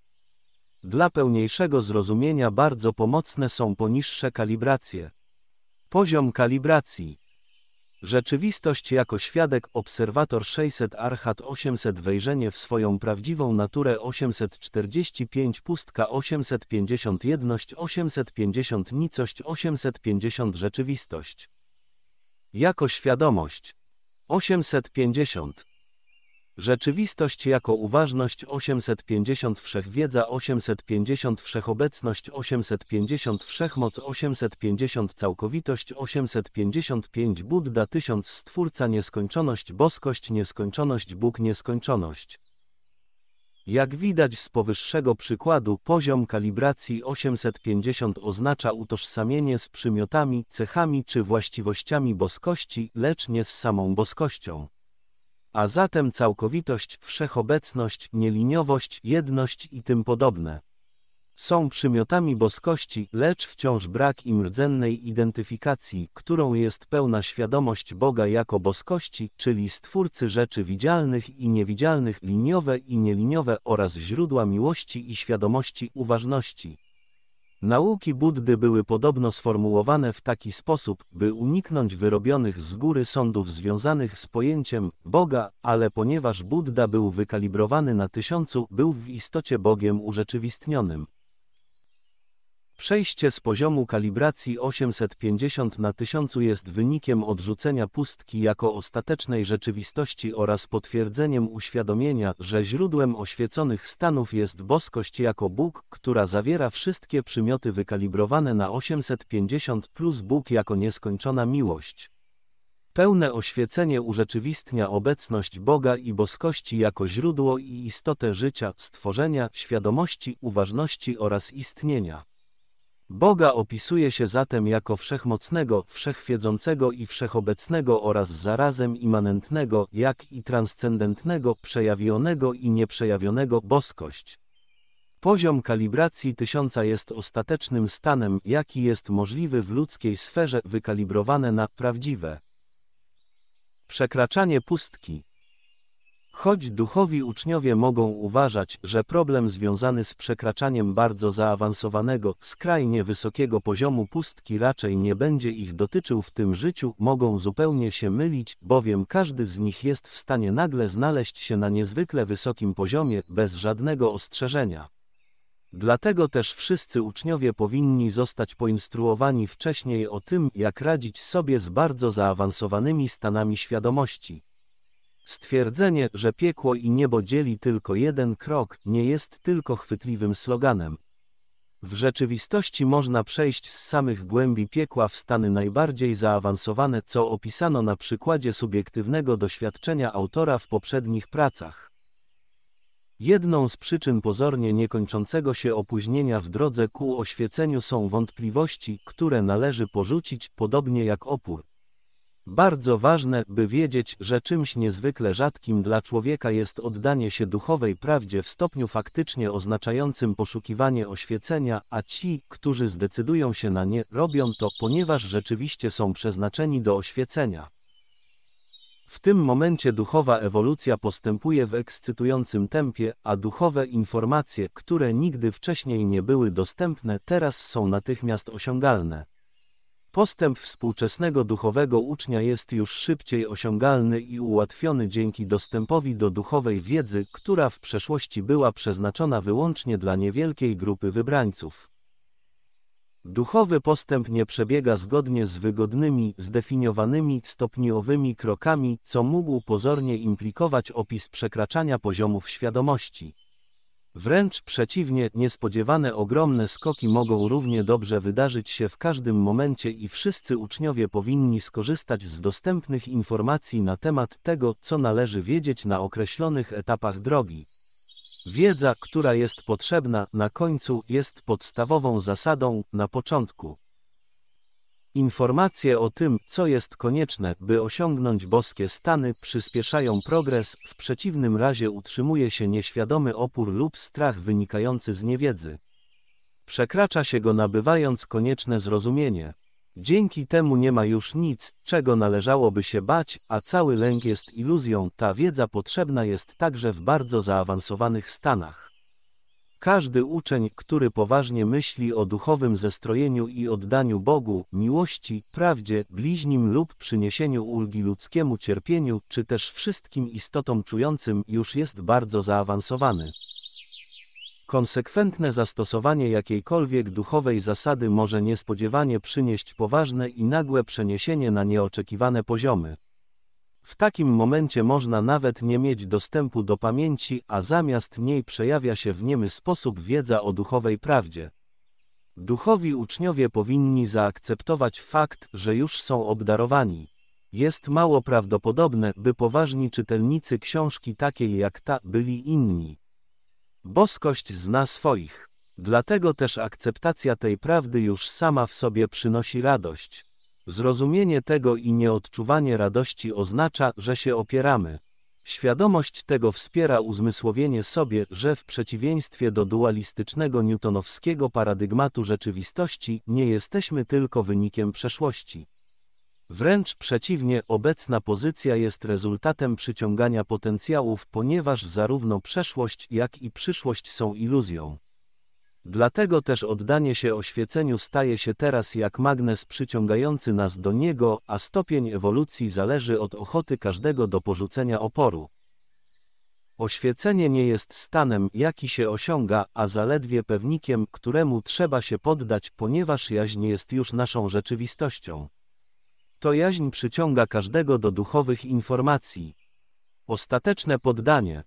Dla pełniejszego zrozumienia bardzo pomocne są poniższe kalibracje. Poziom kalibracji. Rzeczywistość jako świadek obserwator 600 Archat 800 wejrzenie w swoją prawdziwą naturę 845 pustka 850 jedność 850 nicość 850 rzeczywistość. Jako świadomość 850 Rzeczywistość jako uważność 850 wszechwiedza 850 wszechobecność 850 wszechmoc 850 całkowitość 855 Buddha 1000 Stwórca nieskończoność boskość nieskończoność Bóg nieskończoność jak widać z powyższego przykładu, poziom kalibracji 850 oznacza utożsamienie z przymiotami, cechami czy właściwościami boskości, lecz nie z samą boskością a zatem całkowitość, wszechobecność, nieliniowość, jedność i tym podobne. Są przymiotami boskości, lecz wciąż brak im rdzennej identyfikacji, którą jest pełna świadomość Boga jako boskości, czyli stwórcy rzeczy widzialnych i niewidzialnych, liniowe i nieliniowe oraz źródła miłości i świadomości uważności. Nauki Buddy były podobno sformułowane w taki sposób, by uniknąć wyrobionych z góry sądów związanych z pojęciem Boga, ale ponieważ Buddha był wykalibrowany na tysiącu, był w istocie Bogiem urzeczywistnionym. Przejście z poziomu kalibracji 850 na 1000 jest wynikiem odrzucenia pustki jako ostatecznej rzeczywistości oraz potwierdzeniem uświadomienia, że źródłem oświeconych stanów jest boskość jako Bóg, która zawiera wszystkie przymioty wykalibrowane na 850 plus Bóg jako nieskończona miłość. Pełne oświecenie urzeczywistnia obecność Boga i boskości jako źródło i istotę życia, stworzenia, świadomości, uważności oraz istnienia. Boga opisuje się zatem jako wszechmocnego, wszechwiedzącego i wszechobecnego oraz zarazem immanentnego, jak i transcendentnego, przejawionego i nieprzejawionego boskość. Poziom kalibracji tysiąca jest ostatecznym stanem, jaki jest możliwy w ludzkiej sferze, wykalibrowane na prawdziwe. Przekraczanie pustki Choć duchowi uczniowie mogą uważać, że problem związany z przekraczaniem bardzo zaawansowanego, skrajnie wysokiego poziomu pustki raczej nie będzie ich dotyczył w tym życiu, mogą zupełnie się mylić, bowiem każdy z nich jest w stanie nagle znaleźć się na niezwykle wysokim poziomie, bez żadnego ostrzeżenia. Dlatego też wszyscy uczniowie powinni zostać poinstruowani wcześniej o tym, jak radzić sobie z bardzo zaawansowanymi stanami świadomości. Stwierdzenie, że piekło i niebo dzieli tylko jeden krok, nie jest tylko chwytliwym sloganem. W rzeczywistości można przejść z samych głębi piekła w stany najbardziej zaawansowane, co opisano na przykładzie subiektywnego doświadczenia autora w poprzednich pracach. Jedną z przyczyn pozornie niekończącego się opóźnienia w drodze ku oświeceniu są wątpliwości, które należy porzucić, podobnie jak opór. Bardzo ważne, by wiedzieć, że czymś niezwykle rzadkim dla człowieka jest oddanie się duchowej prawdzie w stopniu faktycznie oznaczającym poszukiwanie oświecenia, a ci, którzy zdecydują się na nie, robią to, ponieważ rzeczywiście są przeznaczeni do oświecenia. W tym momencie duchowa ewolucja postępuje w ekscytującym tempie, a duchowe informacje, które nigdy wcześniej nie były dostępne, teraz są natychmiast osiągalne. Postęp współczesnego duchowego ucznia jest już szybciej osiągalny i ułatwiony dzięki dostępowi do duchowej wiedzy, która w przeszłości była przeznaczona wyłącznie dla niewielkiej grupy wybrańców. Duchowy postęp nie przebiega zgodnie z wygodnymi, zdefiniowanymi, stopniowymi krokami, co mógł pozornie implikować opis przekraczania poziomów świadomości. Wręcz przeciwnie, niespodziewane ogromne skoki mogą równie dobrze wydarzyć się w każdym momencie i wszyscy uczniowie powinni skorzystać z dostępnych informacji na temat tego, co należy wiedzieć na określonych etapach drogi. Wiedza, która jest potrzebna na końcu, jest podstawową zasadą na początku. Informacje o tym, co jest konieczne, by osiągnąć boskie stany, przyspieszają progres, w przeciwnym razie utrzymuje się nieświadomy opór lub strach wynikający z niewiedzy. Przekracza się go nabywając konieczne zrozumienie. Dzięki temu nie ma już nic, czego należałoby się bać, a cały lęk jest iluzją, ta wiedza potrzebna jest także w bardzo zaawansowanych stanach. Każdy uczeń, który poważnie myśli o duchowym zestrojeniu i oddaniu Bogu, miłości, prawdzie, bliźnim lub przyniesieniu ulgi ludzkiemu cierpieniu, czy też wszystkim istotom czującym, już jest bardzo zaawansowany. Konsekwentne zastosowanie jakiejkolwiek duchowej zasady może niespodziewanie przynieść poważne i nagłe przeniesienie na nieoczekiwane poziomy. W takim momencie można nawet nie mieć dostępu do pamięci, a zamiast niej przejawia się w niemy sposób wiedza o duchowej prawdzie. Duchowi uczniowie powinni zaakceptować fakt, że już są obdarowani. Jest mało prawdopodobne, by poważni czytelnicy książki takiej jak ta byli inni. Boskość zna swoich. Dlatego też akceptacja tej prawdy już sama w sobie przynosi radość. Zrozumienie tego i nieodczuwanie radości oznacza, że się opieramy. Świadomość tego wspiera uzmysłowienie sobie, że w przeciwieństwie do dualistycznego newtonowskiego paradygmatu rzeczywistości, nie jesteśmy tylko wynikiem przeszłości. Wręcz przeciwnie, obecna pozycja jest rezultatem przyciągania potencjałów, ponieważ zarówno przeszłość, jak i przyszłość są iluzją. Dlatego też oddanie się oświeceniu staje się teraz jak magnes przyciągający nas do niego, a stopień ewolucji zależy od ochoty każdego do porzucenia oporu. Oświecenie nie jest stanem, jaki się osiąga, a zaledwie pewnikiem, któremu trzeba się poddać, ponieważ jaźń jest już naszą rzeczywistością. To jaźń przyciąga każdego do duchowych informacji. Ostateczne poddanie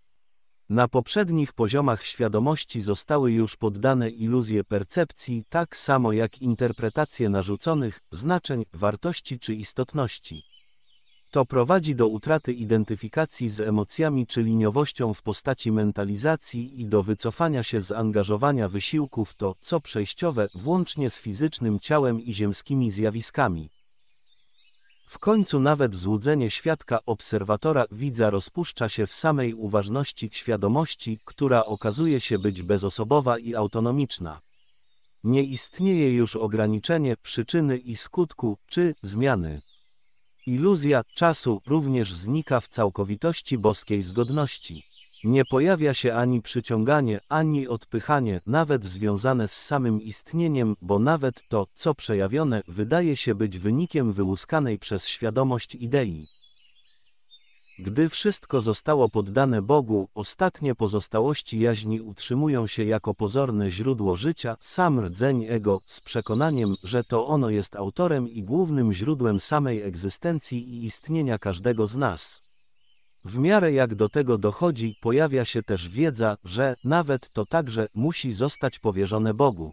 na poprzednich poziomach świadomości zostały już poddane iluzje percepcji, tak samo jak interpretacje narzuconych znaczeń, wartości czy istotności. To prowadzi do utraty identyfikacji z emocjami czy liniowością w postaci mentalizacji i do wycofania się z angażowania wysiłków w to, co przejściowe, włącznie z fizycznym ciałem i ziemskimi zjawiskami. W końcu nawet złudzenie świadka obserwatora widza rozpuszcza się w samej uważności świadomości, która okazuje się być bezosobowa i autonomiczna. Nie istnieje już ograniczenie przyczyny i skutku, czy zmiany. Iluzja czasu również znika w całkowitości boskiej zgodności. Nie pojawia się ani przyciąganie, ani odpychanie, nawet związane z samym istnieniem, bo nawet to, co przejawione, wydaje się być wynikiem wyłuskanej przez świadomość idei. Gdy wszystko zostało poddane Bogu, ostatnie pozostałości jaźni utrzymują się jako pozorne źródło życia, sam rdzeń ego, z przekonaniem, że to ono jest autorem i głównym źródłem samej egzystencji i istnienia każdego z nas. W miarę jak do tego dochodzi, pojawia się też wiedza, że nawet to także musi zostać powierzone Bogu.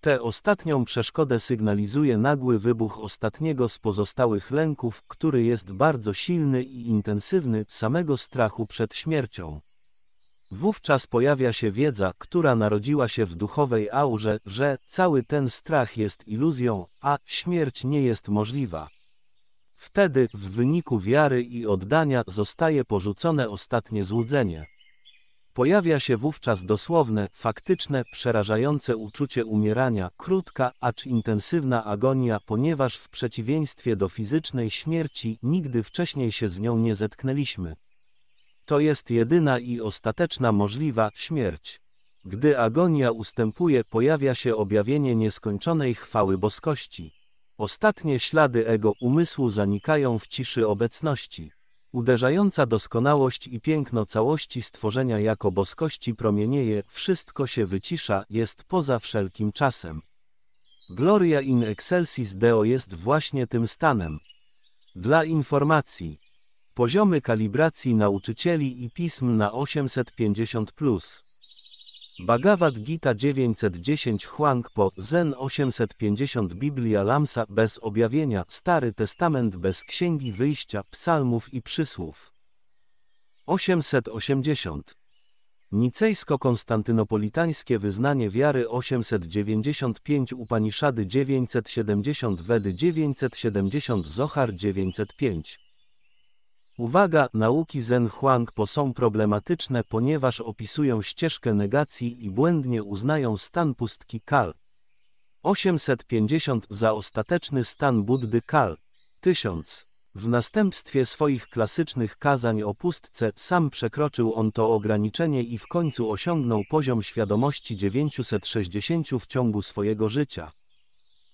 Tę ostatnią przeszkodę sygnalizuje nagły wybuch ostatniego z pozostałych lęków, który jest bardzo silny i intensywny, samego strachu przed śmiercią. Wówczas pojawia się wiedza, która narodziła się w duchowej aurze, że cały ten strach jest iluzją, a śmierć nie jest możliwa. Wtedy, w wyniku wiary i oddania, zostaje porzucone ostatnie złudzenie. Pojawia się wówczas dosłowne, faktyczne, przerażające uczucie umierania, krótka, acz intensywna agonia, ponieważ w przeciwieństwie do fizycznej śmierci nigdy wcześniej się z nią nie zetknęliśmy. To jest jedyna i ostateczna możliwa śmierć. Gdy agonia ustępuje, pojawia się objawienie nieskończonej chwały boskości. Ostatnie ślady ego umysłu zanikają w ciszy obecności. Uderzająca doskonałość i piękno całości stworzenia jako boskości promienieje, wszystko się wycisza, jest poza wszelkim czasem. Gloria in excelsis Deo jest właśnie tym stanem. Dla informacji. Poziomy kalibracji nauczycieli i pism na 850+. Bhagavad Gita 910 Huang Po Zen 850 Biblia Lamsa bez objawienia Stary Testament bez Księgi Wyjścia, Psalmów i Przysłów. 880 Nicejsko-konstantynopolitańskie wyznanie wiary 895 Upaniszady 970 Wedy 970 Zohar 905 Uwaga, nauki Zen Huangpo są problematyczne, ponieważ opisują ścieżkę negacji i błędnie uznają stan pustki Kal. 850 za ostateczny stan Buddy Kal. 1000. W następstwie swoich klasycznych kazań o pustce sam przekroczył on to ograniczenie i w końcu osiągnął poziom świadomości 960 w ciągu swojego życia.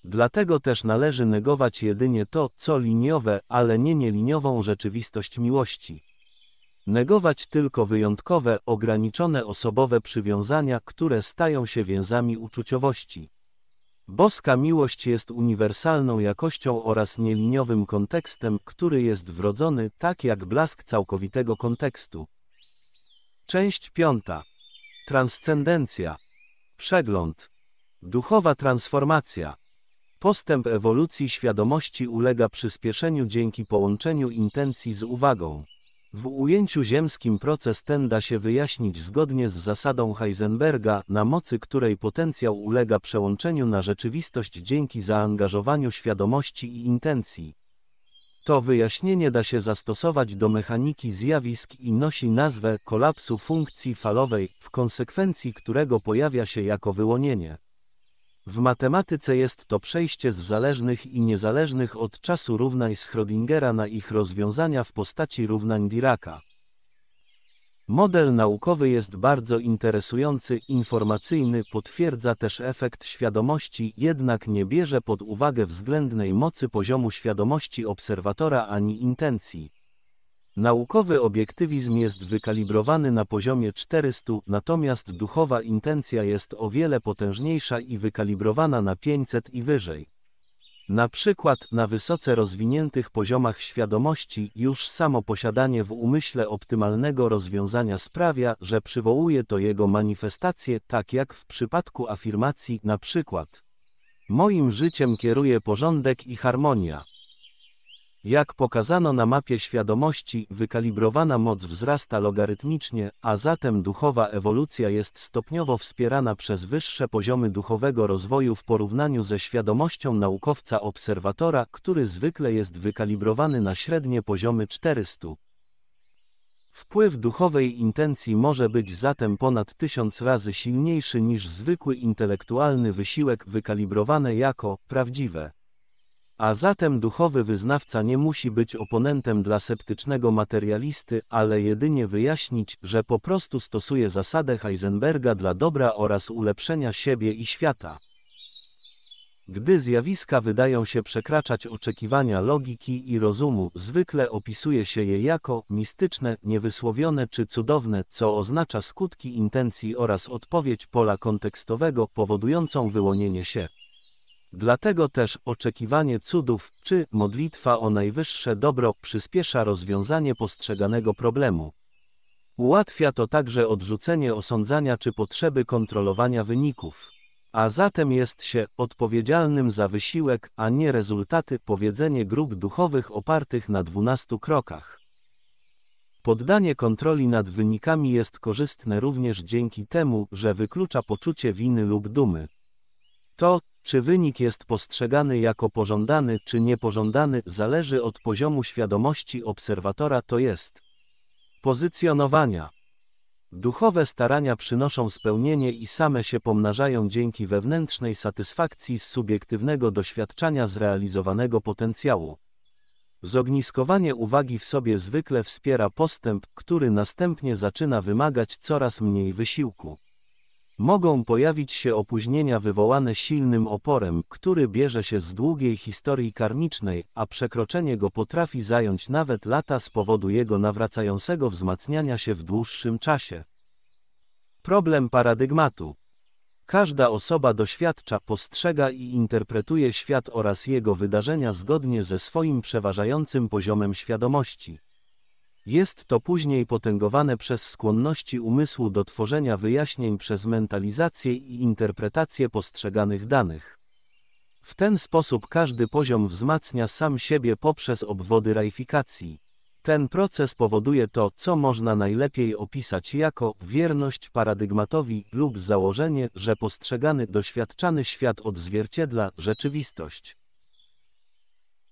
Dlatego też należy negować jedynie to, co liniowe, ale nie nieliniową rzeczywistość miłości. Negować tylko wyjątkowe, ograniczone osobowe przywiązania, które stają się więzami uczuciowości. Boska miłość jest uniwersalną jakością oraz nieliniowym kontekstem, który jest wrodzony, tak jak blask całkowitego kontekstu. Część piąta. Transcendencja. Przegląd. Duchowa transformacja. Postęp ewolucji świadomości ulega przyspieszeniu dzięki połączeniu intencji z uwagą. W ujęciu ziemskim proces ten da się wyjaśnić zgodnie z zasadą Heisenberga, na mocy której potencjał ulega przełączeniu na rzeczywistość dzięki zaangażowaniu świadomości i intencji. To wyjaśnienie da się zastosować do mechaniki zjawisk i nosi nazwę kolapsu funkcji falowej, w konsekwencji którego pojawia się jako wyłonienie. W matematyce jest to przejście z zależnych i niezależnych od czasu równań Schrödingera na ich rozwiązania w postaci równań Diraca. Model naukowy jest bardzo interesujący, informacyjny, potwierdza też efekt świadomości, jednak nie bierze pod uwagę względnej mocy poziomu świadomości obserwatora ani intencji. Naukowy obiektywizm jest wykalibrowany na poziomie 400, natomiast duchowa intencja jest o wiele potężniejsza i wykalibrowana na 500 i wyżej. Na przykład na wysoce rozwiniętych poziomach świadomości już samo posiadanie w umyśle optymalnego rozwiązania sprawia, że przywołuje to jego manifestacje, tak jak w przypadku afirmacji na przykład. Moim życiem kieruje porządek i harmonia. Jak pokazano na mapie świadomości, wykalibrowana moc wzrasta logarytmicznie, a zatem duchowa ewolucja jest stopniowo wspierana przez wyższe poziomy duchowego rozwoju w porównaniu ze świadomością naukowca-obserwatora, który zwykle jest wykalibrowany na średnie poziomy 400. Wpływ duchowej intencji może być zatem ponad tysiąc razy silniejszy niż zwykły intelektualny wysiłek wykalibrowany jako prawdziwe. A zatem duchowy wyznawca nie musi być oponentem dla septycznego materialisty, ale jedynie wyjaśnić, że po prostu stosuje zasadę Heisenberga dla dobra oraz ulepszenia siebie i świata. Gdy zjawiska wydają się przekraczać oczekiwania logiki i rozumu, zwykle opisuje się je jako mistyczne, niewysłowione czy cudowne, co oznacza skutki intencji oraz odpowiedź pola kontekstowego powodującą wyłonienie się. Dlatego też oczekiwanie cudów czy modlitwa o najwyższe dobro przyspiesza rozwiązanie postrzeganego problemu. Ułatwia to także odrzucenie osądzania czy potrzeby kontrolowania wyników. A zatem jest się odpowiedzialnym za wysiłek, a nie rezultaty, powiedzenie grup duchowych opartych na dwunastu krokach. Poddanie kontroli nad wynikami jest korzystne również dzięki temu, że wyklucza poczucie winy lub dumy. To, czy wynik jest postrzegany jako pożądany czy niepożądany, zależy od poziomu świadomości obserwatora, to jest pozycjonowania. Duchowe starania przynoszą spełnienie i same się pomnażają dzięki wewnętrznej satysfakcji z subiektywnego doświadczania zrealizowanego potencjału. Zogniskowanie uwagi w sobie zwykle wspiera postęp, który następnie zaczyna wymagać coraz mniej wysiłku. Mogą pojawić się opóźnienia wywołane silnym oporem, który bierze się z długiej historii karmicznej, a przekroczenie go potrafi zająć nawet lata z powodu jego nawracającego wzmacniania się w dłuższym czasie. Problem paradygmatu. Każda osoba doświadcza, postrzega i interpretuje świat oraz jego wydarzenia zgodnie ze swoim przeważającym poziomem świadomości. Jest to później potęgowane przez skłonności umysłu do tworzenia wyjaśnień przez mentalizację i interpretację postrzeganych danych. W ten sposób każdy poziom wzmacnia sam siebie poprzez obwody rajfikacji. Ten proces powoduje to, co można najlepiej opisać jako wierność paradygmatowi lub założenie, że postrzegany doświadczany świat odzwierciedla rzeczywistość.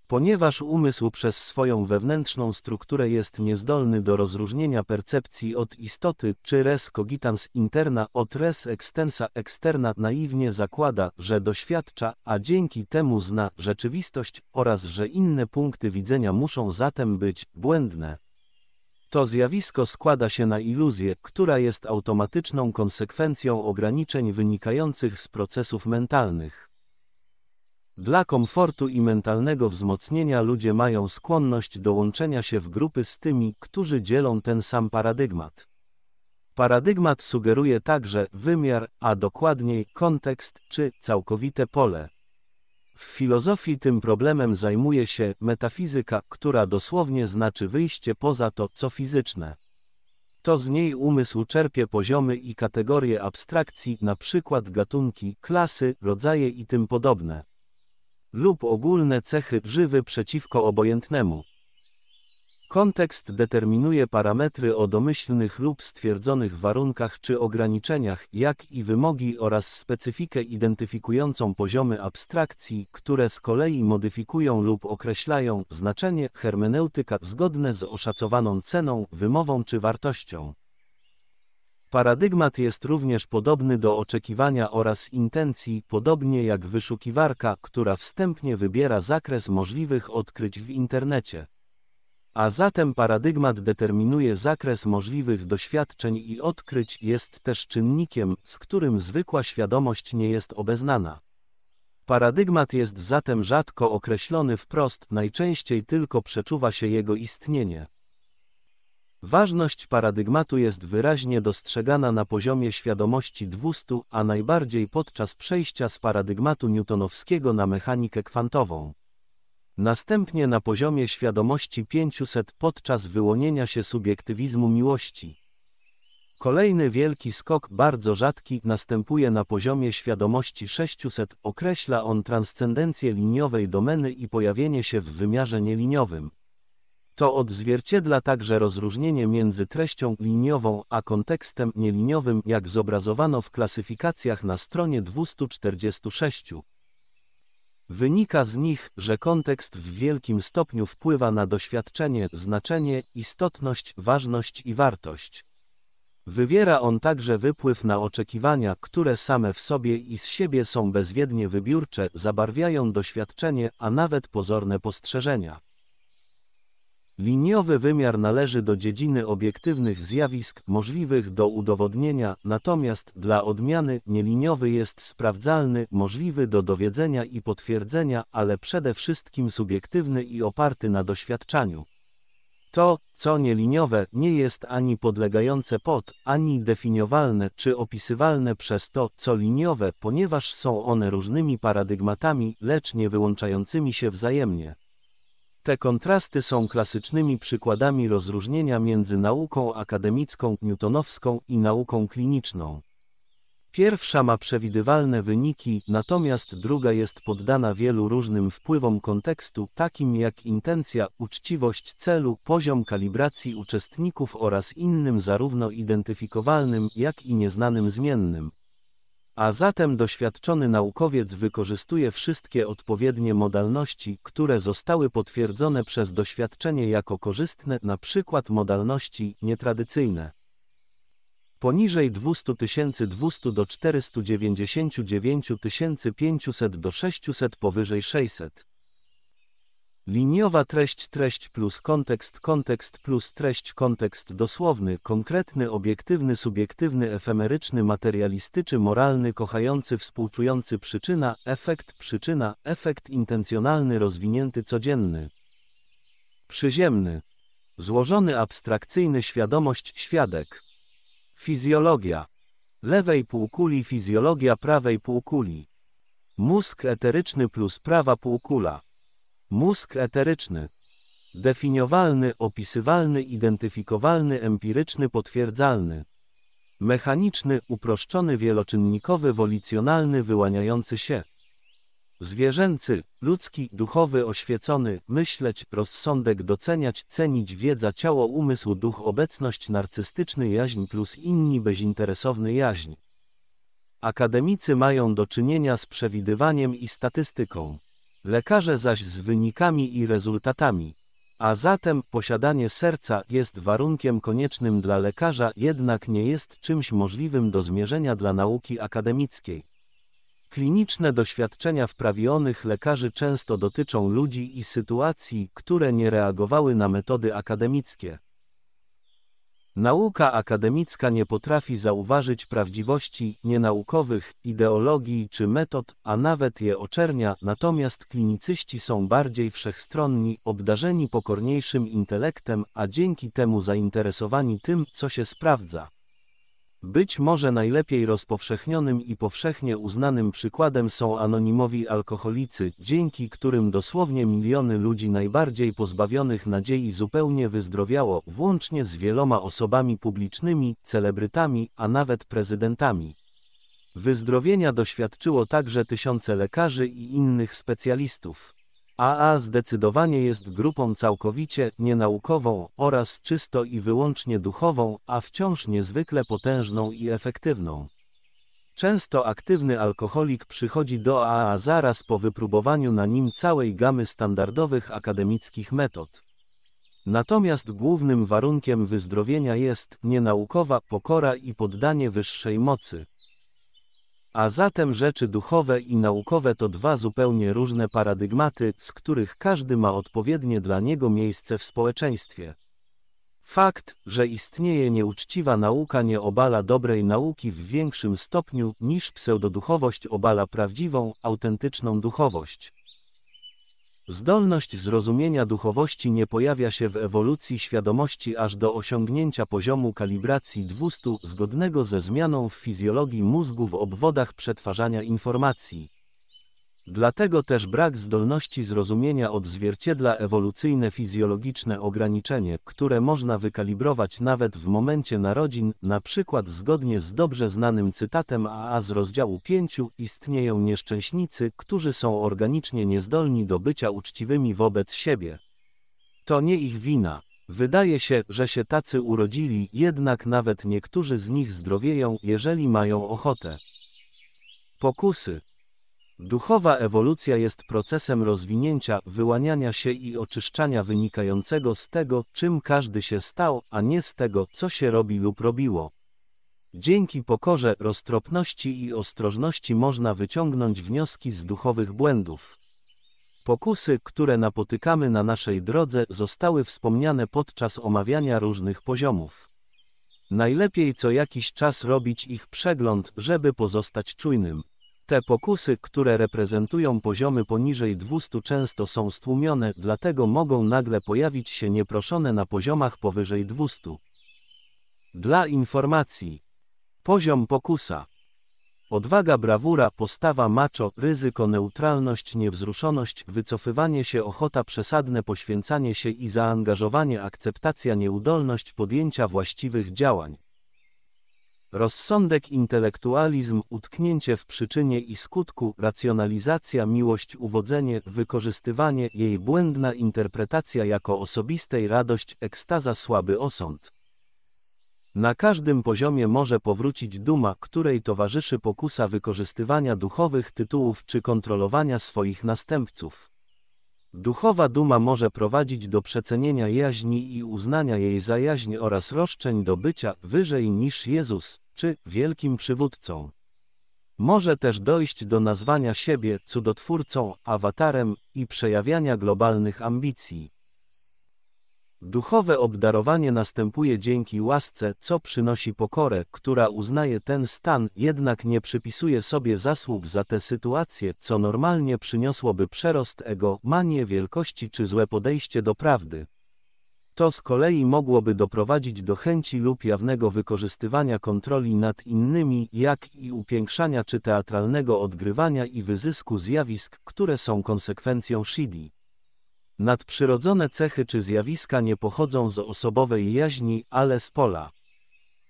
Ponieważ umysł przez swoją wewnętrzną strukturę jest niezdolny do rozróżnienia percepcji od istoty, czy res cogitans interna od res extensa externa naiwnie zakłada, że doświadcza, a dzięki temu zna rzeczywistość oraz że inne punkty widzenia muszą zatem być błędne. To zjawisko składa się na iluzję, która jest automatyczną konsekwencją ograniczeń wynikających z procesów mentalnych. Dla komfortu i mentalnego wzmocnienia ludzie mają skłonność do łączenia się w grupy z tymi, którzy dzielą ten sam paradygmat. Paradygmat sugeruje także wymiar, a dokładniej kontekst czy całkowite pole. W filozofii tym problemem zajmuje się metafizyka, która dosłownie znaczy wyjście poza to, co fizyczne. To z niej umysł czerpie poziomy i kategorie abstrakcji, na przykład gatunki, klasy, rodzaje i tym podobne lub ogólne cechy żywy przeciwko obojętnemu. Kontekst determinuje parametry o domyślnych lub stwierdzonych warunkach czy ograniczeniach, jak i wymogi oraz specyfikę identyfikującą poziomy abstrakcji, które z kolei modyfikują lub określają znaczenie hermeneutyka zgodne z oszacowaną ceną, wymową czy wartością. Paradygmat jest również podobny do oczekiwania oraz intencji, podobnie jak wyszukiwarka, która wstępnie wybiera zakres możliwych odkryć w internecie. A zatem paradygmat determinuje zakres możliwych doświadczeń i odkryć jest też czynnikiem, z którym zwykła świadomość nie jest obeznana. Paradygmat jest zatem rzadko określony wprost, najczęściej tylko przeczuwa się jego istnienie. Ważność paradygmatu jest wyraźnie dostrzegana na poziomie świadomości 200, a najbardziej podczas przejścia z paradygmatu newtonowskiego na mechanikę kwantową. Następnie na poziomie świadomości 500 podczas wyłonienia się subiektywizmu miłości. Kolejny wielki skok, bardzo rzadki, następuje na poziomie świadomości 600. Określa on transcendencję liniowej domeny i pojawienie się w wymiarze nieliniowym. To odzwierciedla także rozróżnienie między treścią liniową a kontekstem nieliniowym, jak zobrazowano w klasyfikacjach na stronie 246. Wynika z nich, że kontekst w wielkim stopniu wpływa na doświadczenie, znaczenie, istotność, ważność i wartość. Wywiera on także wpływ na oczekiwania, które same w sobie i z siebie są bezwiednie wybiórcze, zabarwiają doświadczenie, a nawet pozorne postrzeżenia. Liniowy wymiar należy do dziedziny obiektywnych zjawisk możliwych do udowodnienia, natomiast dla odmiany nieliniowy jest sprawdzalny, możliwy do dowiedzenia i potwierdzenia, ale przede wszystkim subiektywny i oparty na doświadczaniu. To, co nieliniowe, nie jest ani podlegające pod, ani definiowalne czy opisywalne przez to, co liniowe, ponieważ są one różnymi paradygmatami, lecz nie wyłączającymi się wzajemnie. Te kontrasty są klasycznymi przykładami rozróżnienia między nauką akademicką newtonowską i nauką kliniczną. Pierwsza ma przewidywalne wyniki, natomiast druga jest poddana wielu różnym wpływom kontekstu, takim jak intencja, uczciwość celu, poziom kalibracji uczestników oraz innym zarówno identyfikowalnym, jak i nieznanym zmiennym. A zatem doświadczony naukowiec wykorzystuje wszystkie odpowiednie modalności, które zostały potwierdzone przez doświadczenie jako korzystne, np. modalności nietradycyjne. Poniżej 200 200 do 499 500 do 600 powyżej 600. Liniowa treść treść plus kontekst kontekst plus treść kontekst dosłowny konkretny obiektywny subiektywny efemeryczny materialistyczny moralny kochający współczujący przyczyna efekt przyczyna efekt intencjonalny rozwinięty codzienny przyziemny złożony abstrakcyjny świadomość świadek fizjologia lewej półkuli fizjologia prawej półkuli mózg eteryczny plus prawa półkula Mózg eteryczny. Definiowalny, opisywalny, identyfikowalny, empiryczny, potwierdzalny. Mechaniczny, uproszczony, wieloczynnikowy, wolicjonalny, wyłaniający się. Zwierzęcy, ludzki, duchowy, oświecony, myśleć, rozsądek, doceniać, cenić, wiedza, ciało, umysł, duch, obecność, narcystyczny jaźń plus inni, bezinteresowny jaźń. Akademicy mają do czynienia z przewidywaniem i statystyką lekarze zaś z wynikami i rezultatami. A zatem posiadanie serca jest warunkiem koniecznym dla lekarza, jednak nie jest czymś możliwym do zmierzenia dla nauki akademickiej. Kliniczne doświadczenia wprawionych lekarzy często dotyczą ludzi i sytuacji, które nie reagowały na metody akademickie. Nauka akademicka nie potrafi zauważyć prawdziwości nienaukowych ideologii czy metod, a nawet je oczernia, natomiast klinicyści są bardziej wszechstronni, obdarzeni pokorniejszym intelektem, a dzięki temu zainteresowani tym, co się sprawdza. Być może najlepiej rozpowszechnionym i powszechnie uznanym przykładem są anonimowi alkoholicy, dzięki którym dosłownie miliony ludzi najbardziej pozbawionych nadziei zupełnie wyzdrowiało, włącznie z wieloma osobami publicznymi, celebrytami, a nawet prezydentami. Wyzdrowienia doświadczyło także tysiące lekarzy i innych specjalistów. AA zdecydowanie jest grupą całkowicie nienaukową oraz czysto i wyłącznie duchową, a wciąż niezwykle potężną i efektywną. Często aktywny alkoholik przychodzi do AA zaraz po wypróbowaniu na nim całej gamy standardowych akademickich metod. Natomiast głównym warunkiem wyzdrowienia jest nienaukowa pokora i poddanie wyższej mocy. A zatem rzeczy duchowe i naukowe to dwa zupełnie różne paradygmaty, z których każdy ma odpowiednie dla niego miejsce w społeczeństwie. Fakt, że istnieje nieuczciwa nauka nie obala dobrej nauki w większym stopniu niż pseudoduchowość obala prawdziwą, autentyczną duchowość. Zdolność zrozumienia duchowości nie pojawia się w ewolucji świadomości aż do osiągnięcia poziomu kalibracji 200 zgodnego ze zmianą w fizjologii mózgu w obwodach przetwarzania informacji. Dlatego też brak zdolności zrozumienia odzwierciedla ewolucyjne fizjologiczne ograniczenie, które można wykalibrować nawet w momencie narodzin, na przykład zgodnie z dobrze znanym cytatem AA z rozdziału 5 istnieją nieszczęśnicy, którzy są organicznie niezdolni do bycia uczciwymi wobec siebie. To nie ich wina. Wydaje się, że się tacy urodzili, jednak nawet niektórzy z nich zdrowieją, jeżeli mają ochotę. Pokusy Duchowa ewolucja jest procesem rozwinięcia, wyłaniania się i oczyszczania wynikającego z tego, czym każdy się stał, a nie z tego, co się robi lub robiło. Dzięki pokorze, roztropności i ostrożności można wyciągnąć wnioski z duchowych błędów. Pokusy, które napotykamy na naszej drodze, zostały wspomniane podczas omawiania różnych poziomów. Najlepiej co jakiś czas robić ich przegląd, żeby pozostać czujnym. Te pokusy, które reprezentują poziomy poniżej 200 często są stłumione, dlatego mogą nagle pojawić się nieproszone na poziomach powyżej 200. Dla informacji. Poziom pokusa. Odwaga, brawura, postawa macho, ryzyko, neutralność, niewzruszoność, wycofywanie się, ochota, przesadne poświęcanie się i zaangażowanie, akceptacja, nieudolność podjęcia właściwych działań. Rozsądek, intelektualizm, utknięcie w przyczynie i skutku, racjonalizacja, miłość, uwodzenie, wykorzystywanie, jej błędna interpretacja jako osobistej radość, ekstaza, słaby osąd. Na każdym poziomie może powrócić duma, której towarzyszy pokusa wykorzystywania duchowych tytułów czy kontrolowania swoich następców. Duchowa duma może prowadzić do przecenienia jaźni i uznania jej za jaźń oraz roszczeń do bycia wyżej niż Jezus czy wielkim przywódcą. Może też dojść do nazwania siebie cudotwórcą, awatarem i przejawiania globalnych ambicji. Duchowe obdarowanie następuje dzięki łasce, co przynosi pokorę, która uznaje ten stan, jednak nie przypisuje sobie zasług za tę sytuację, co normalnie przyniosłoby przerost ego, manię wielkości czy złe podejście do prawdy. To z kolei mogłoby doprowadzić do chęci lub jawnego wykorzystywania kontroli nad innymi, jak i upiększania czy teatralnego odgrywania i wyzysku zjawisk, które są konsekwencją shidi. Nadprzyrodzone cechy czy zjawiska nie pochodzą z osobowej jaźni, ale z pola.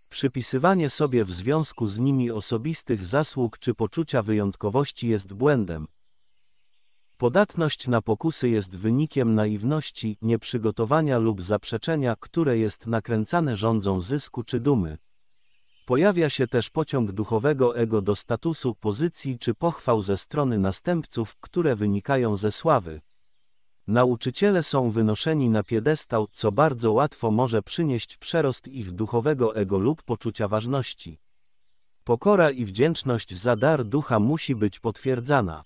Przypisywanie sobie w związku z nimi osobistych zasług czy poczucia wyjątkowości jest błędem, Podatność na pokusy jest wynikiem naiwności, nieprzygotowania lub zaprzeczenia, które jest nakręcane rządzą zysku czy dumy. Pojawia się też pociąg duchowego ego do statusu, pozycji czy pochwał ze strony następców, które wynikają ze sławy. Nauczyciele są wynoszeni na piedestał, co bardzo łatwo może przynieść przerost ich duchowego ego lub poczucia ważności. Pokora i wdzięczność za dar ducha musi być potwierdzana.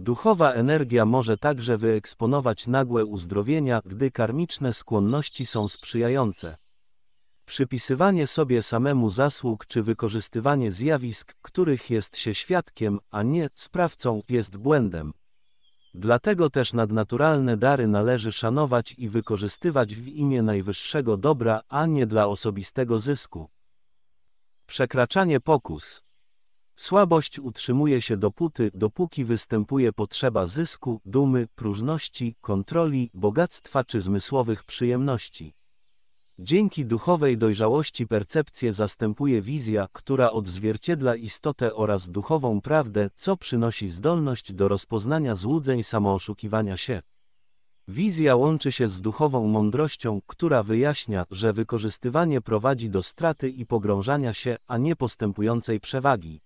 Duchowa energia może także wyeksponować nagłe uzdrowienia, gdy karmiczne skłonności są sprzyjające. Przypisywanie sobie samemu zasług czy wykorzystywanie zjawisk, których jest się świadkiem, a nie sprawcą, jest błędem. Dlatego też nadnaturalne dary należy szanować i wykorzystywać w imię najwyższego dobra, a nie dla osobistego zysku. Przekraczanie pokus. Słabość utrzymuje się dopóty, dopóki występuje potrzeba zysku, dumy, próżności, kontroli, bogactwa czy zmysłowych przyjemności. Dzięki duchowej dojrzałości percepcję zastępuje wizja, która odzwierciedla istotę oraz duchową prawdę, co przynosi zdolność do rozpoznania złudzeń samooszukiwania się. Wizja łączy się z duchową mądrością, która wyjaśnia, że wykorzystywanie prowadzi do straty i pogrążania się, a nie postępującej przewagi.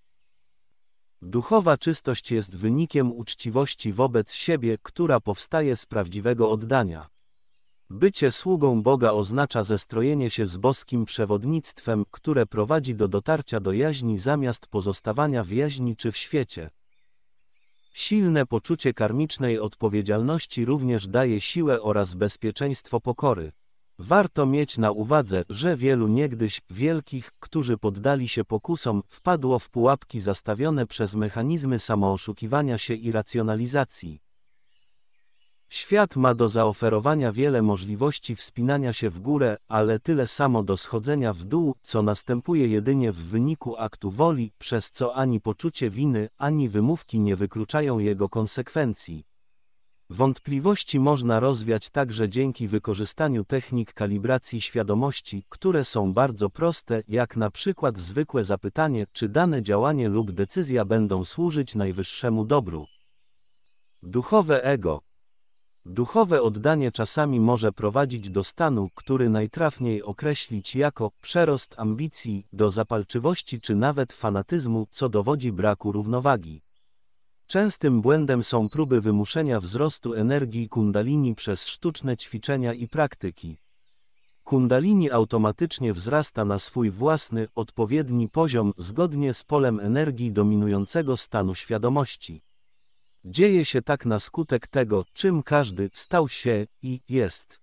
Duchowa czystość jest wynikiem uczciwości wobec siebie, która powstaje z prawdziwego oddania. Bycie sługą Boga oznacza zestrojenie się z boskim przewodnictwem, które prowadzi do dotarcia do jaźni zamiast pozostawania w jaźni czy w świecie. Silne poczucie karmicznej odpowiedzialności również daje siłę oraz bezpieczeństwo pokory. Warto mieć na uwadze, że wielu niegdyś wielkich, którzy poddali się pokusom, wpadło w pułapki zastawione przez mechanizmy samooszukiwania się i racjonalizacji. Świat ma do zaoferowania wiele możliwości wspinania się w górę, ale tyle samo do schodzenia w dół, co następuje jedynie w wyniku aktu woli, przez co ani poczucie winy, ani wymówki nie wykluczają jego konsekwencji. Wątpliwości można rozwiać także dzięki wykorzystaniu technik kalibracji świadomości, które są bardzo proste, jak na przykład zwykłe zapytanie, czy dane działanie lub decyzja będą służyć najwyższemu dobru. Duchowe ego. Duchowe oddanie czasami może prowadzić do stanu, który najtrafniej określić jako przerost ambicji, do zapalczywości czy nawet fanatyzmu, co dowodzi braku równowagi. Częstym błędem są próby wymuszenia wzrostu energii kundalini przez sztuczne ćwiczenia i praktyki. Kundalini automatycznie wzrasta na swój własny, odpowiedni poziom zgodnie z polem energii dominującego stanu świadomości. Dzieje się tak na skutek tego, czym każdy stał się i jest.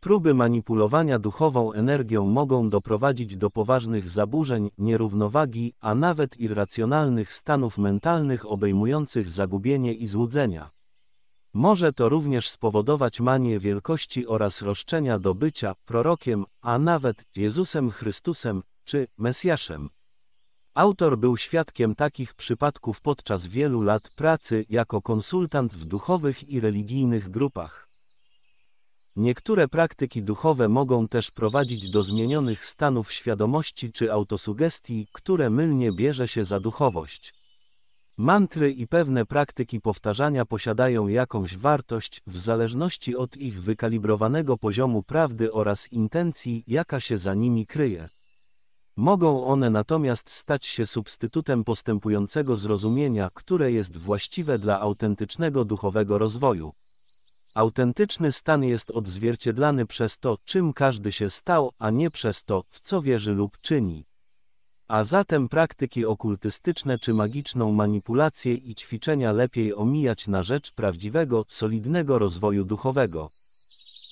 Próby manipulowania duchową energią mogą doprowadzić do poważnych zaburzeń, nierównowagi, a nawet irracjonalnych stanów mentalnych obejmujących zagubienie i złudzenia. Może to również spowodować manię wielkości oraz roszczenia do bycia prorokiem, a nawet Jezusem Chrystusem czy Mesjaszem. Autor był świadkiem takich przypadków podczas wielu lat pracy jako konsultant w duchowych i religijnych grupach. Niektóre praktyki duchowe mogą też prowadzić do zmienionych stanów świadomości czy autosugestii, które mylnie bierze się za duchowość. Mantry i pewne praktyki powtarzania posiadają jakąś wartość w zależności od ich wykalibrowanego poziomu prawdy oraz intencji, jaka się za nimi kryje. Mogą one natomiast stać się substytutem postępującego zrozumienia, które jest właściwe dla autentycznego duchowego rozwoju. Autentyczny stan jest odzwierciedlany przez to, czym każdy się stał, a nie przez to, w co wierzy lub czyni. A zatem praktyki okultystyczne czy magiczną manipulację i ćwiczenia lepiej omijać na rzecz prawdziwego, solidnego rozwoju duchowego.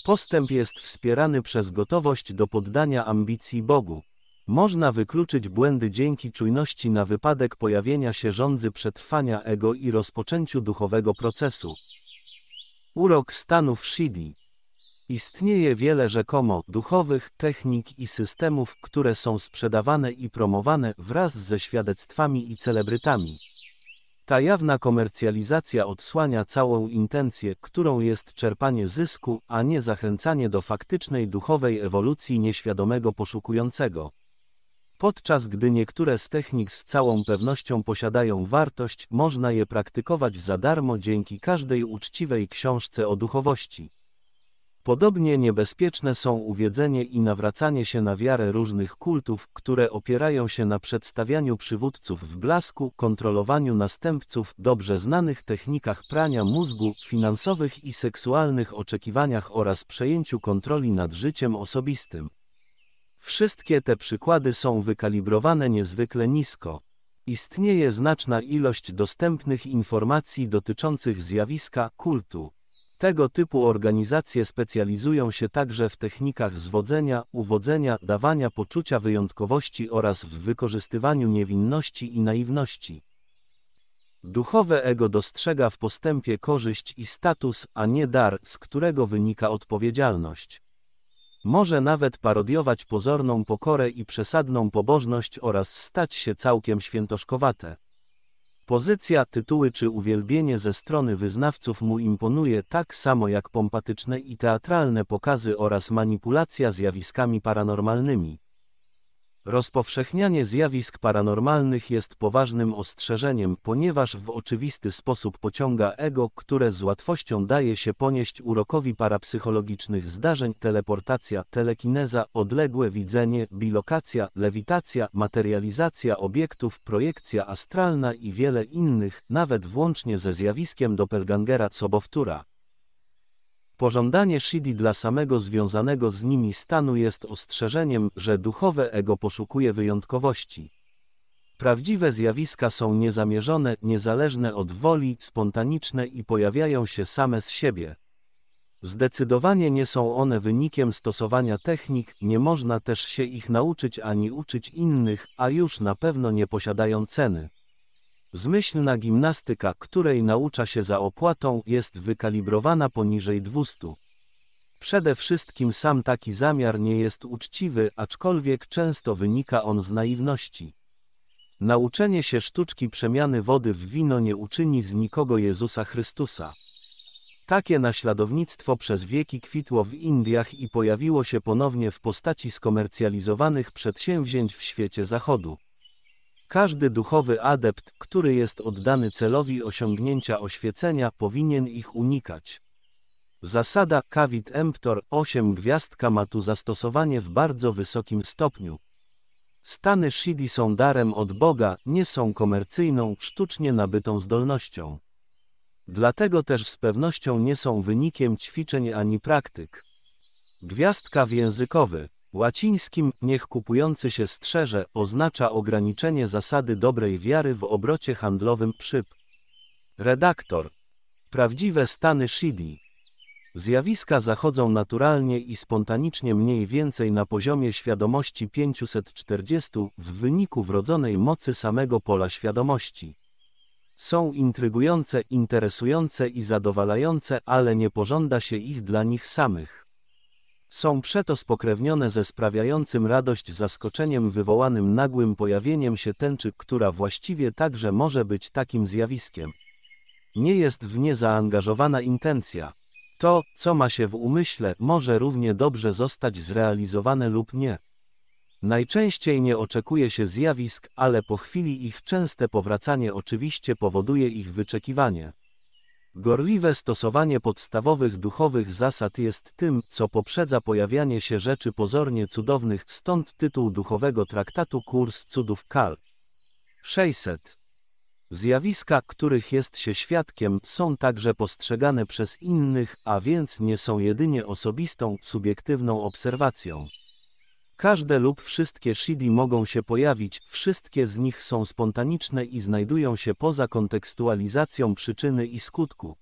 Postęp jest wspierany przez gotowość do poddania ambicji Bogu. Można wykluczyć błędy dzięki czujności na wypadek pojawienia się rządzy przetrwania ego i rozpoczęciu duchowego procesu. Urok stanów Shidi. Istnieje wiele rzekomo duchowych technik i systemów, które są sprzedawane i promowane wraz ze świadectwami i celebrytami. Ta jawna komercjalizacja odsłania całą intencję, którą jest czerpanie zysku, a nie zachęcanie do faktycznej duchowej ewolucji nieświadomego poszukującego. Podczas gdy niektóre z technik z całą pewnością posiadają wartość, można je praktykować za darmo dzięki każdej uczciwej książce o duchowości. Podobnie niebezpieczne są uwiedzenie i nawracanie się na wiarę różnych kultów, które opierają się na przedstawianiu przywódców w blasku, kontrolowaniu następców, dobrze znanych technikach prania mózgu, finansowych i seksualnych oczekiwaniach oraz przejęciu kontroli nad życiem osobistym. Wszystkie te przykłady są wykalibrowane niezwykle nisko. Istnieje znaczna ilość dostępnych informacji dotyczących zjawiska kultu. Tego typu organizacje specjalizują się także w technikach zwodzenia, uwodzenia, dawania poczucia wyjątkowości oraz w wykorzystywaniu niewinności i naiwności. Duchowe ego dostrzega w postępie korzyść i status, a nie dar, z którego wynika odpowiedzialność. Może nawet parodiować pozorną pokorę i przesadną pobożność oraz stać się całkiem świętoszkowate. Pozycja, tytuły czy uwielbienie ze strony wyznawców mu imponuje tak samo jak pompatyczne i teatralne pokazy oraz manipulacja zjawiskami paranormalnymi. Rozpowszechnianie zjawisk paranormalnych jest poważnym ostrzeżeniem, ponieważ w oczywisty sposób pociąga ego, które z łatwością daje się ponieść urokowi parapsychologicznych zdarzeń teleportacja, telekineza, odległe widzenie, bilokacja, lewitacja, materializacja obiektów, projekcja astralna i wiele innych, nawet włącznie ze zjawiskiem doppelgangera co Pożądanie Shidi dla samego związanego z nimi stanu jest ostrzeżeniem, że duchowe ego poszukuje wyjątkowości. Prawdziwe zjawiska są niezamierzone, niezależne od woli, spontaniczne i pojawiają się same z siebie. Zdecydowanie nie są one wynikiem stosowania technik, nie można też się ich nauczyć ani uczyć innych, a już na pewno nie posiadają ceny. Zmyślna gimnastyka, której naucza się za opłatą, jest wykalibrowana poniżej 200. Przede wszystkim sam taki zamiar nie jest uczciwy, aczkolwiek często wynika on z naiwności. Nauczenie się sztuczki przemiany wody w wino nie uczyni z nikogo Jezusa Chrystusa. Takie naśladownictwo przez wieki kwitło w Indiach i pojawiło się ponownie w postaci skomercjalizowanych przedsięwzięć w świecie zachodu. Każdy duchowy adept, który jest oddany celowi osiągnięcia oświecenia, powinien ich unikać. Zasada Kavit Emptor 8 gwiazdka ma tu zastosowanie w bardzo wysokim stopniu. Stany Shidi są darem od Boga, nie są komercyjną, sztucznie nabytą zdolnością. Dlatego też z pewnością nie są wynikiem ćwiczeń ani praktyk. Gwiazdka w językowy łacińskim niech kupujący się strzeże oznacza ograniczenie zasady dobrej wiary w obrocie handlowym przyp. Redaktor. Prawdziwe stany shidi. Zjawiska zachodzą naturalnie i spontanicznie mniej więcej na poziomie świadomości 540 w wyniku wrodzonej mocy samego pola świadomości. Są intrygujące, interesujące i zadowalające, ale nie pożąda się ich dla nich samych. Są przeto spokrewnione ze sprawiającym radość zaskoczeniem wywołanym nagłym pojawieniem się tęczy, która właściwie także może być takim zjawiskiem. Nie jest w nie zaangażowana intencja. To, co ma się w umyśle, może równie dobrze zostać zrealizowane lub nie. Najczęściej nie oczekuje się zjawisk, ale po chwili ich częste powracanie oczywiście powoduje ich wyczekiwanie. Gorliwe stosowanie podstawowych duchowych zasad jest tym, co poprzedza pojawianie się rzeczy pozornie cudownych, stąd tytuł duchowego traktatu Kurs Cudów Kal. 600. Zjawiska, których jest się świadkiem, są także postrzegane przez innych, a więc nie są jedynie osobistą, subiektywną obserwacją. Każde lub wszystkie shidi mogą się pojawić, wszystkie z nich są spontaniczne i znajdują się poza kontekstualizacją przyczyny i skutku.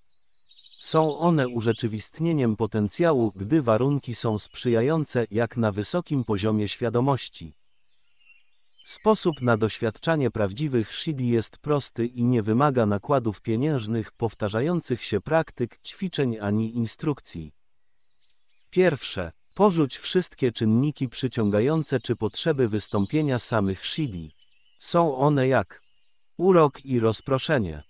Są one urzeczywistnieniem potencjału, gdy warunki są sprzyjające, jak na wysokim poziomie świadomości. Sposób na doświadczanie prawdziwych shidi jest prosty i nie wymaga nakładów pieniężnych, powtarzających się praktyk, ćwiczeń ani instrukcji. Pierwsze. Porzuć wszystkie czynniki przyciągające czy potrzeby wystąpienia samych Shidi. Są one jak urok i rozproszenie.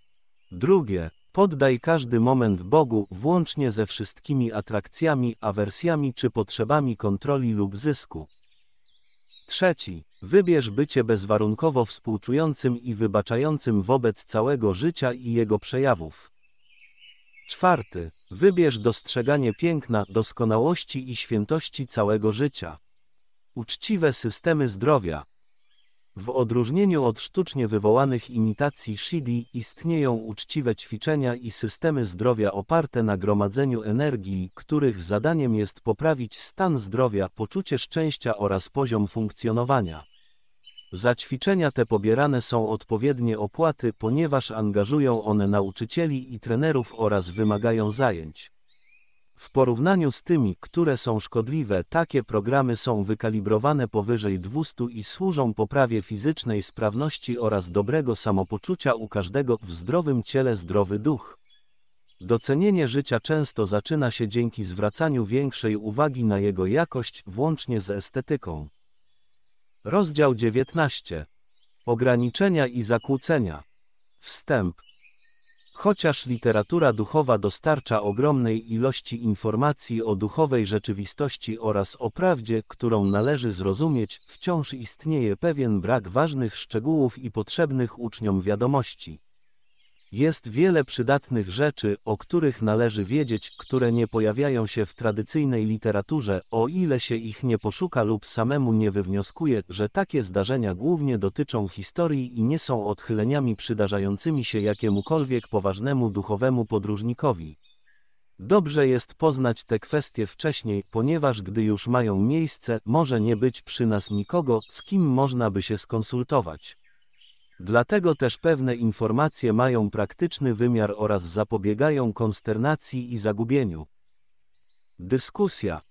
Drugie, poddaj każdy moment Bogu, włącznie ze wszystkimi atrakcjami, awersjami czy potrzebami kontroli lub zysku. Trzeci, wybierz bycie bezwarunkowo współczującym i wybaczającym wobec całego życia i jego przejawów. Czwarty. Wybierz dostrzeganie piękna, doskonałości i świętości całego życia. Uczciwe systemy zdrowia. W odróżnieniu od sztucznie wywołanych imitacji Shidi istnieją uczciwe ćwiczenia i systemy zdrowia oparte na gromadzeniu energii, których zadaniem jest poprawić stan zdrowia, poczucie szczęścia oraz poziom funkcjonowania. Za ćwiczenia te pobierane są odpowiednie opłaty, ponieważ angażują one nauczycieli i trenerów oraz wymagają zajęć. W porównaniu z tymi, które są szkodliwe, takie programy są wykalibrowane powyżej 200 i służą poprawie fizycznej sprawności oraz dobrego samopoczucia u każdego w zdrowym ciele zdrowy duch. Docenienie życia często zaczyna się dzięki zwracaniu większej uwagi na jego jakość, włącznie z estetyką. Rozdział 19. Ograniczenia i zakłócenia. Wstęp. Chociaż literatura duchowa dostarcza ogromnej ilości informacji o duchowej rzeczywistości oraz o prawdzie, którą należy zrozumieć, wciąż istnieje pewien brak ważnych szczegółów i potrzebnych uczniom wiadomości. Jest wiele przydatnych rzeczy, o których należy wiedzieć, które nie pojawiają się w tradycyjnej literaturze, o ile się ich nie poszuka lub samemu nie wywnioskuje, że takie zdarzenia głównie dotyczą historii i nie są odchyleniami przydarzającymi się jakiemukolwiek poważnemu duchowemu podróżnikowi. Dobrze jest poznać te kwestie wcześniej, ponieważ gdy już mają miejsce, może nie być przy nas nikogo, z kim można by się skonsultować. Dlatego też pewne informacje mają praktyczny wymiar oraz zapobiegają konsternacji i zagubieniu. Dyskusja.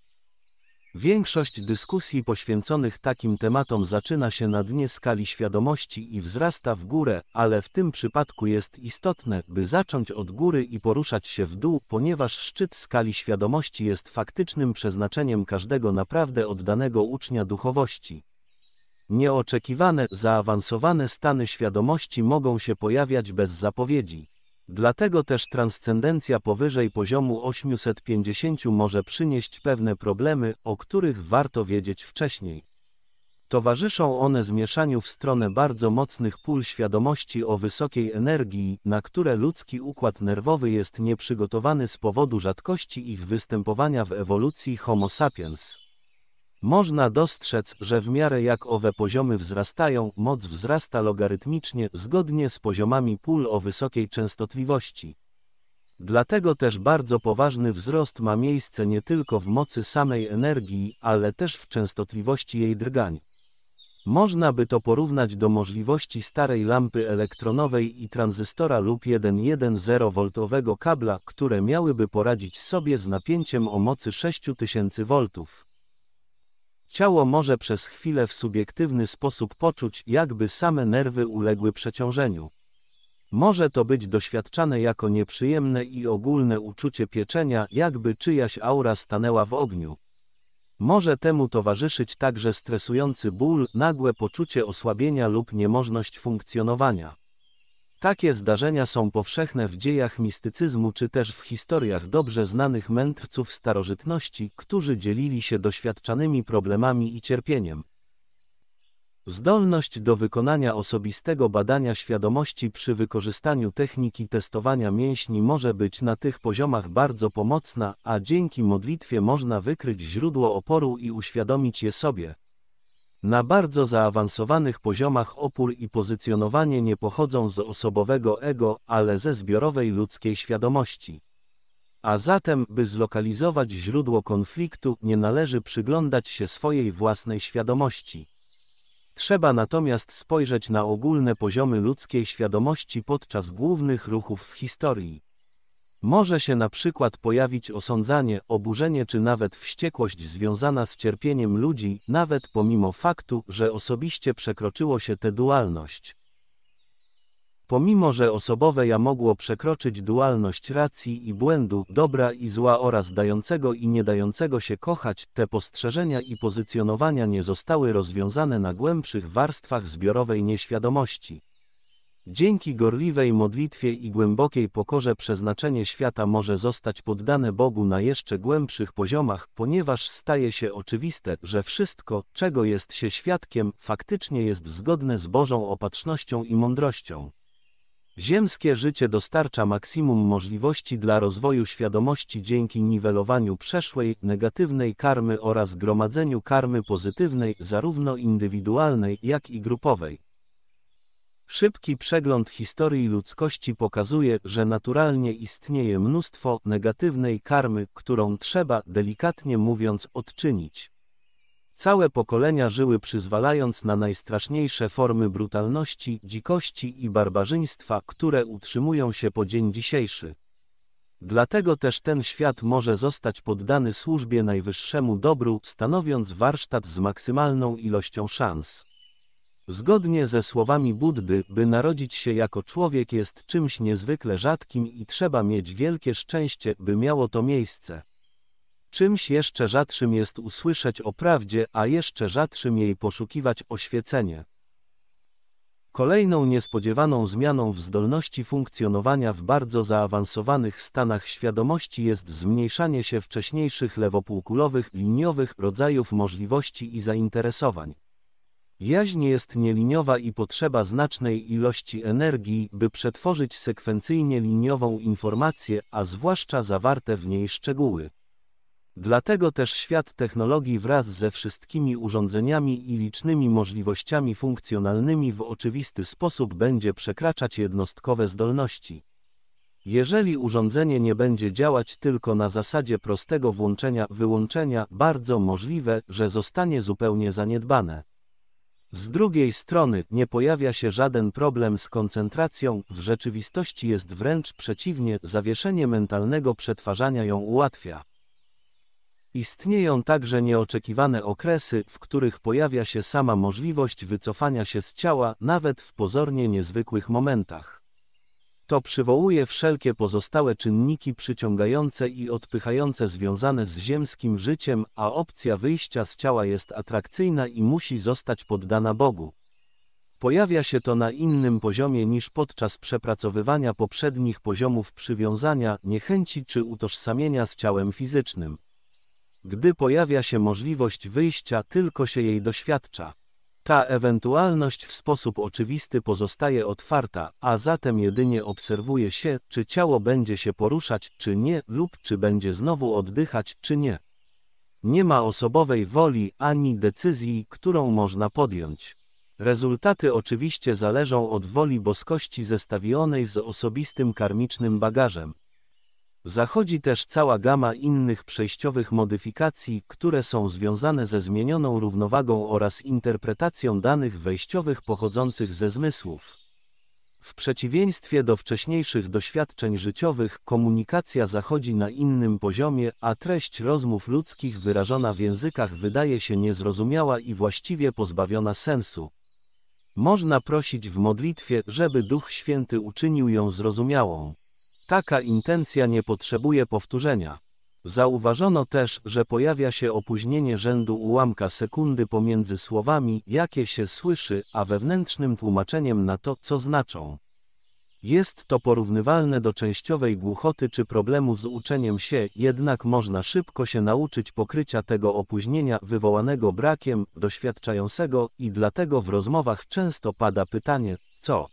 Większość dyskusji poświęconych takim tematom zaczyna się na dnie skali świadomości i wzrasta w górę, ale w tym przypadku jest istotne, by zacząć od góry i poruszać się w dół, ponieważ szczyt skali świadomości jest faktycznym przeznaczeniem każdego naprawdę oddanego ucznia duchowości. Nieoczekiwane, zaawansowane stany świadomości mogą się pojawiać bez zapowiedzi. Dlatego też transcendencja powyżej poziomu 850 może przynieść pewne problemy, o których warto wiedzieć wcześniej. Towarzyszą one zmieszaniu w stronę bardzo mocnych pól świadomości o wysokiej energii, na które ludzki układ nerwowy jest nieprzygotowany z powodu rzadkości ich występowania w ewolucji Homo sapiens. Można dostrzec, że w miarę jak owe poziomy wzrastają, moc wzrasta logarytmicznie zgodnie z poziomami pól o wysokiej częstotliwości. Dlatego też bardzo poważny wzrost ma miejsce nie tylko w mocy samej energii, ale też w częstotliwości jej drgań. Można by to porównać do możliwości starej lampy elektronowej i tranzystora lub 110 voltowego kabla, które miałyby poradzić sobie z napięciem o mocy 6000 V. Ciało może przez chwilę w subiektywny sposób poczuć, jakby same nerwy uległy przeciążeniu. Może to być doświadczane jako nieprzyjemne i ogólne uczucie pieczenia, jakby czyjaś aura stanęła w ogniu. Może temu towarzyszyć także stresujący ból, nagłe poczucie osłabienia lub niemożność funkcjonowania. Takie zdarzenia są powszechne w dziejach mistycyzmu czy też w historiach dobrze znanych mędrców starożytności, którzy dzielili się doświadczanymi problemami i cierpieniem. Zdolność do wykonania osobistego badania świadomości przy wykorzystaniu techniki testowania mięśni może być na tych poziomach bardzo pomocna, a dzięki modlitwie można wykryć źródło oporu i uświadomić je sobie. Na bardzo zaawansowanych poziomach opór i pozycjonowanie nie pochodzą z osobowego ego, ale ze zbiorowej ludzkiej świadomości. A zatem, by zlokalizować źródło konfliktu, nie należy przyglądać się swojej własnej świadomości. Trzeba natomiast spojrzeć na ogólne poziomy ludzkiej świadomości podczas głównych ruchów w historii. Może się na przykład pojawić osądzanie, oburzenie czy nawet wściekłość związana z cierpieniem ludzi, nawet pomimo faktu, że osobiście przekroczyło się tę dualność. Pomimo, że osobowe ja mogło przekroczyć dualność racji i błędu, dobra i zła oraz dającego i nie dającego się kochać, te postrzeżenia i pozycjonowania nie zostały rozwiązane na głębszych warstwach zbiorowej nieświadomości. Dzięki gorliwej modlitwie i głębokiej pokorze przeznaczenie świata może zostać poddane Bogu na jeszcze głębszych poziomach, ponieważ staje się oczywiste, że wszystko, czego jest się świadkiem, faktycznie jest zgodne z Bożą opatrznością i mądrością. Ziemskie życie dostarcza maksimum możliwości dla rozwoju świadomości dzięki niwelowaniu przeszłej, negatywnej karmy oraz gromadzeniu karmy pozytywnej, zarówno indywidualnej, jak i grupowej. Szybki przegląd historii ludzkości pokazuje, że naturalnie istnieje mnóstwo negatywnej karmy, którą trzeba, delikatnie mówiąc, odczynić. Całe pokolenia żyły przyzwalając na najstraszniejsze formy brutalności, dzikości i barbarzyństwa, które utrzymują się po dzień dzisiejszy. Dlatego też ten świat może zostać poddany służbie najwyższemu dobru, stanowiąc warsztat z maksymalną ilością szans. Zgodnie ze słowami Buddy, by narodzić się jako człowiek jest czymś niezwykle rzadkim i trzeba mieć wielkie szczęście, by miało to miejsce. Czymś jeszcze rzadszym jest usłyszeć o prawdzie, a jeszcze rzadszym jej poszukiwać oświecenie. Kolejną niespodziewaną zmianą w zdolności funkcjonowania w bardzo zaawansowanych stanach świadomości jest zmniejszanie się wcześniejszych lewopółkulowych liniowych rodzajów możliwości i zainteresowań. Jaźń jest nieliniowa i potrzeba znacznej ilości energii, by przetworzyć sekwencyjnie liniową informację, a zwłaszcza zawarte w niej szczegóły. Dlatego też świat technologii wraz ze wszystkimi urządzeniami i licznymi możliwościami funkcjonalnymi w oczywisty sposób będzie przekraczać jednostkowe zdolności. Jeżeli urządzenie nie będzie działać tylko na zasadzie prostego włączenia-wyłączenia, bardzo możliwe, że zostanie zupełnie zaniedbane. Z drugiej strony, nie pojawia się żaden problem z koncentracją, w rzeczywistości jest wręcz przeciwnie, zawieszenie mentalnego przetwarzania ją ułatwia. Istnieją także nieoczekiwane okresy, w których pojawia się sama możliwość wycofania się z ciała, nawet w pozornie niezwykłych momentach. To przywołuje wszelkie pozostałe czynniki przyciągające i odpychające związane z ziemskim życiem, a opcja wyjścia z ciała jest atrakcyjna i musi zostać poddana Bogu. Pojawia się to na innym poziomie niż podczas przepracowywania poprzednich poziomów przywiązania, niechęci czy utożsamienia z ciałem fizycznym. Gdy pojawia się możliwość wyjścia, tylko się jej doświadcza. Ta ewentualność w sposób oczywisty pozostaje otwarta, a zatem jedynie obserwuje się, czy ciało będzie się poruszać, czy nie, lub czy będzie znowu oddychać, czy nie. Nie ma osobowej woli ani decyzji, którą można podjąć. Rezultaty oczywiście zależą od woli boskości zestawionej z osobistym karmicznym bagażem, Zachodzi też cała gama innych przejściowych modyfikacji, które są związane ze zmienioną równowagą oraz interpretacją danych wejściowych pochodzących ze zmysłów. W przeciwieństwie do wcześniejszych doświadczeń życiowych, komunikacja zachodzi na innym poziomie, a treść rozmów ludzkich wyrażona w językach wydaje się niezrozumiała i właściwie pozbawiona sensu. Można prosić w modlitwie, żeby Duch Święty uczynił ją zrozumiałą. Taka intencja nie potrzebuje powtórzenia. Zauważono też, że pojawia się opóźnienie rzędu ułamka sekundy pomiędzy słowami, jakie się słyszy, a wewnętrznym tłumaczeniem na to, co znaczą. Jest to porównywalne do częściowej głuchoty czy problemu z uczeniem się, jednak można szybko się nauczyć pokrycia tego opóźnienia wywołanego brakiem doświadczającego i dlatego w rozmowach często pada pytanie, co?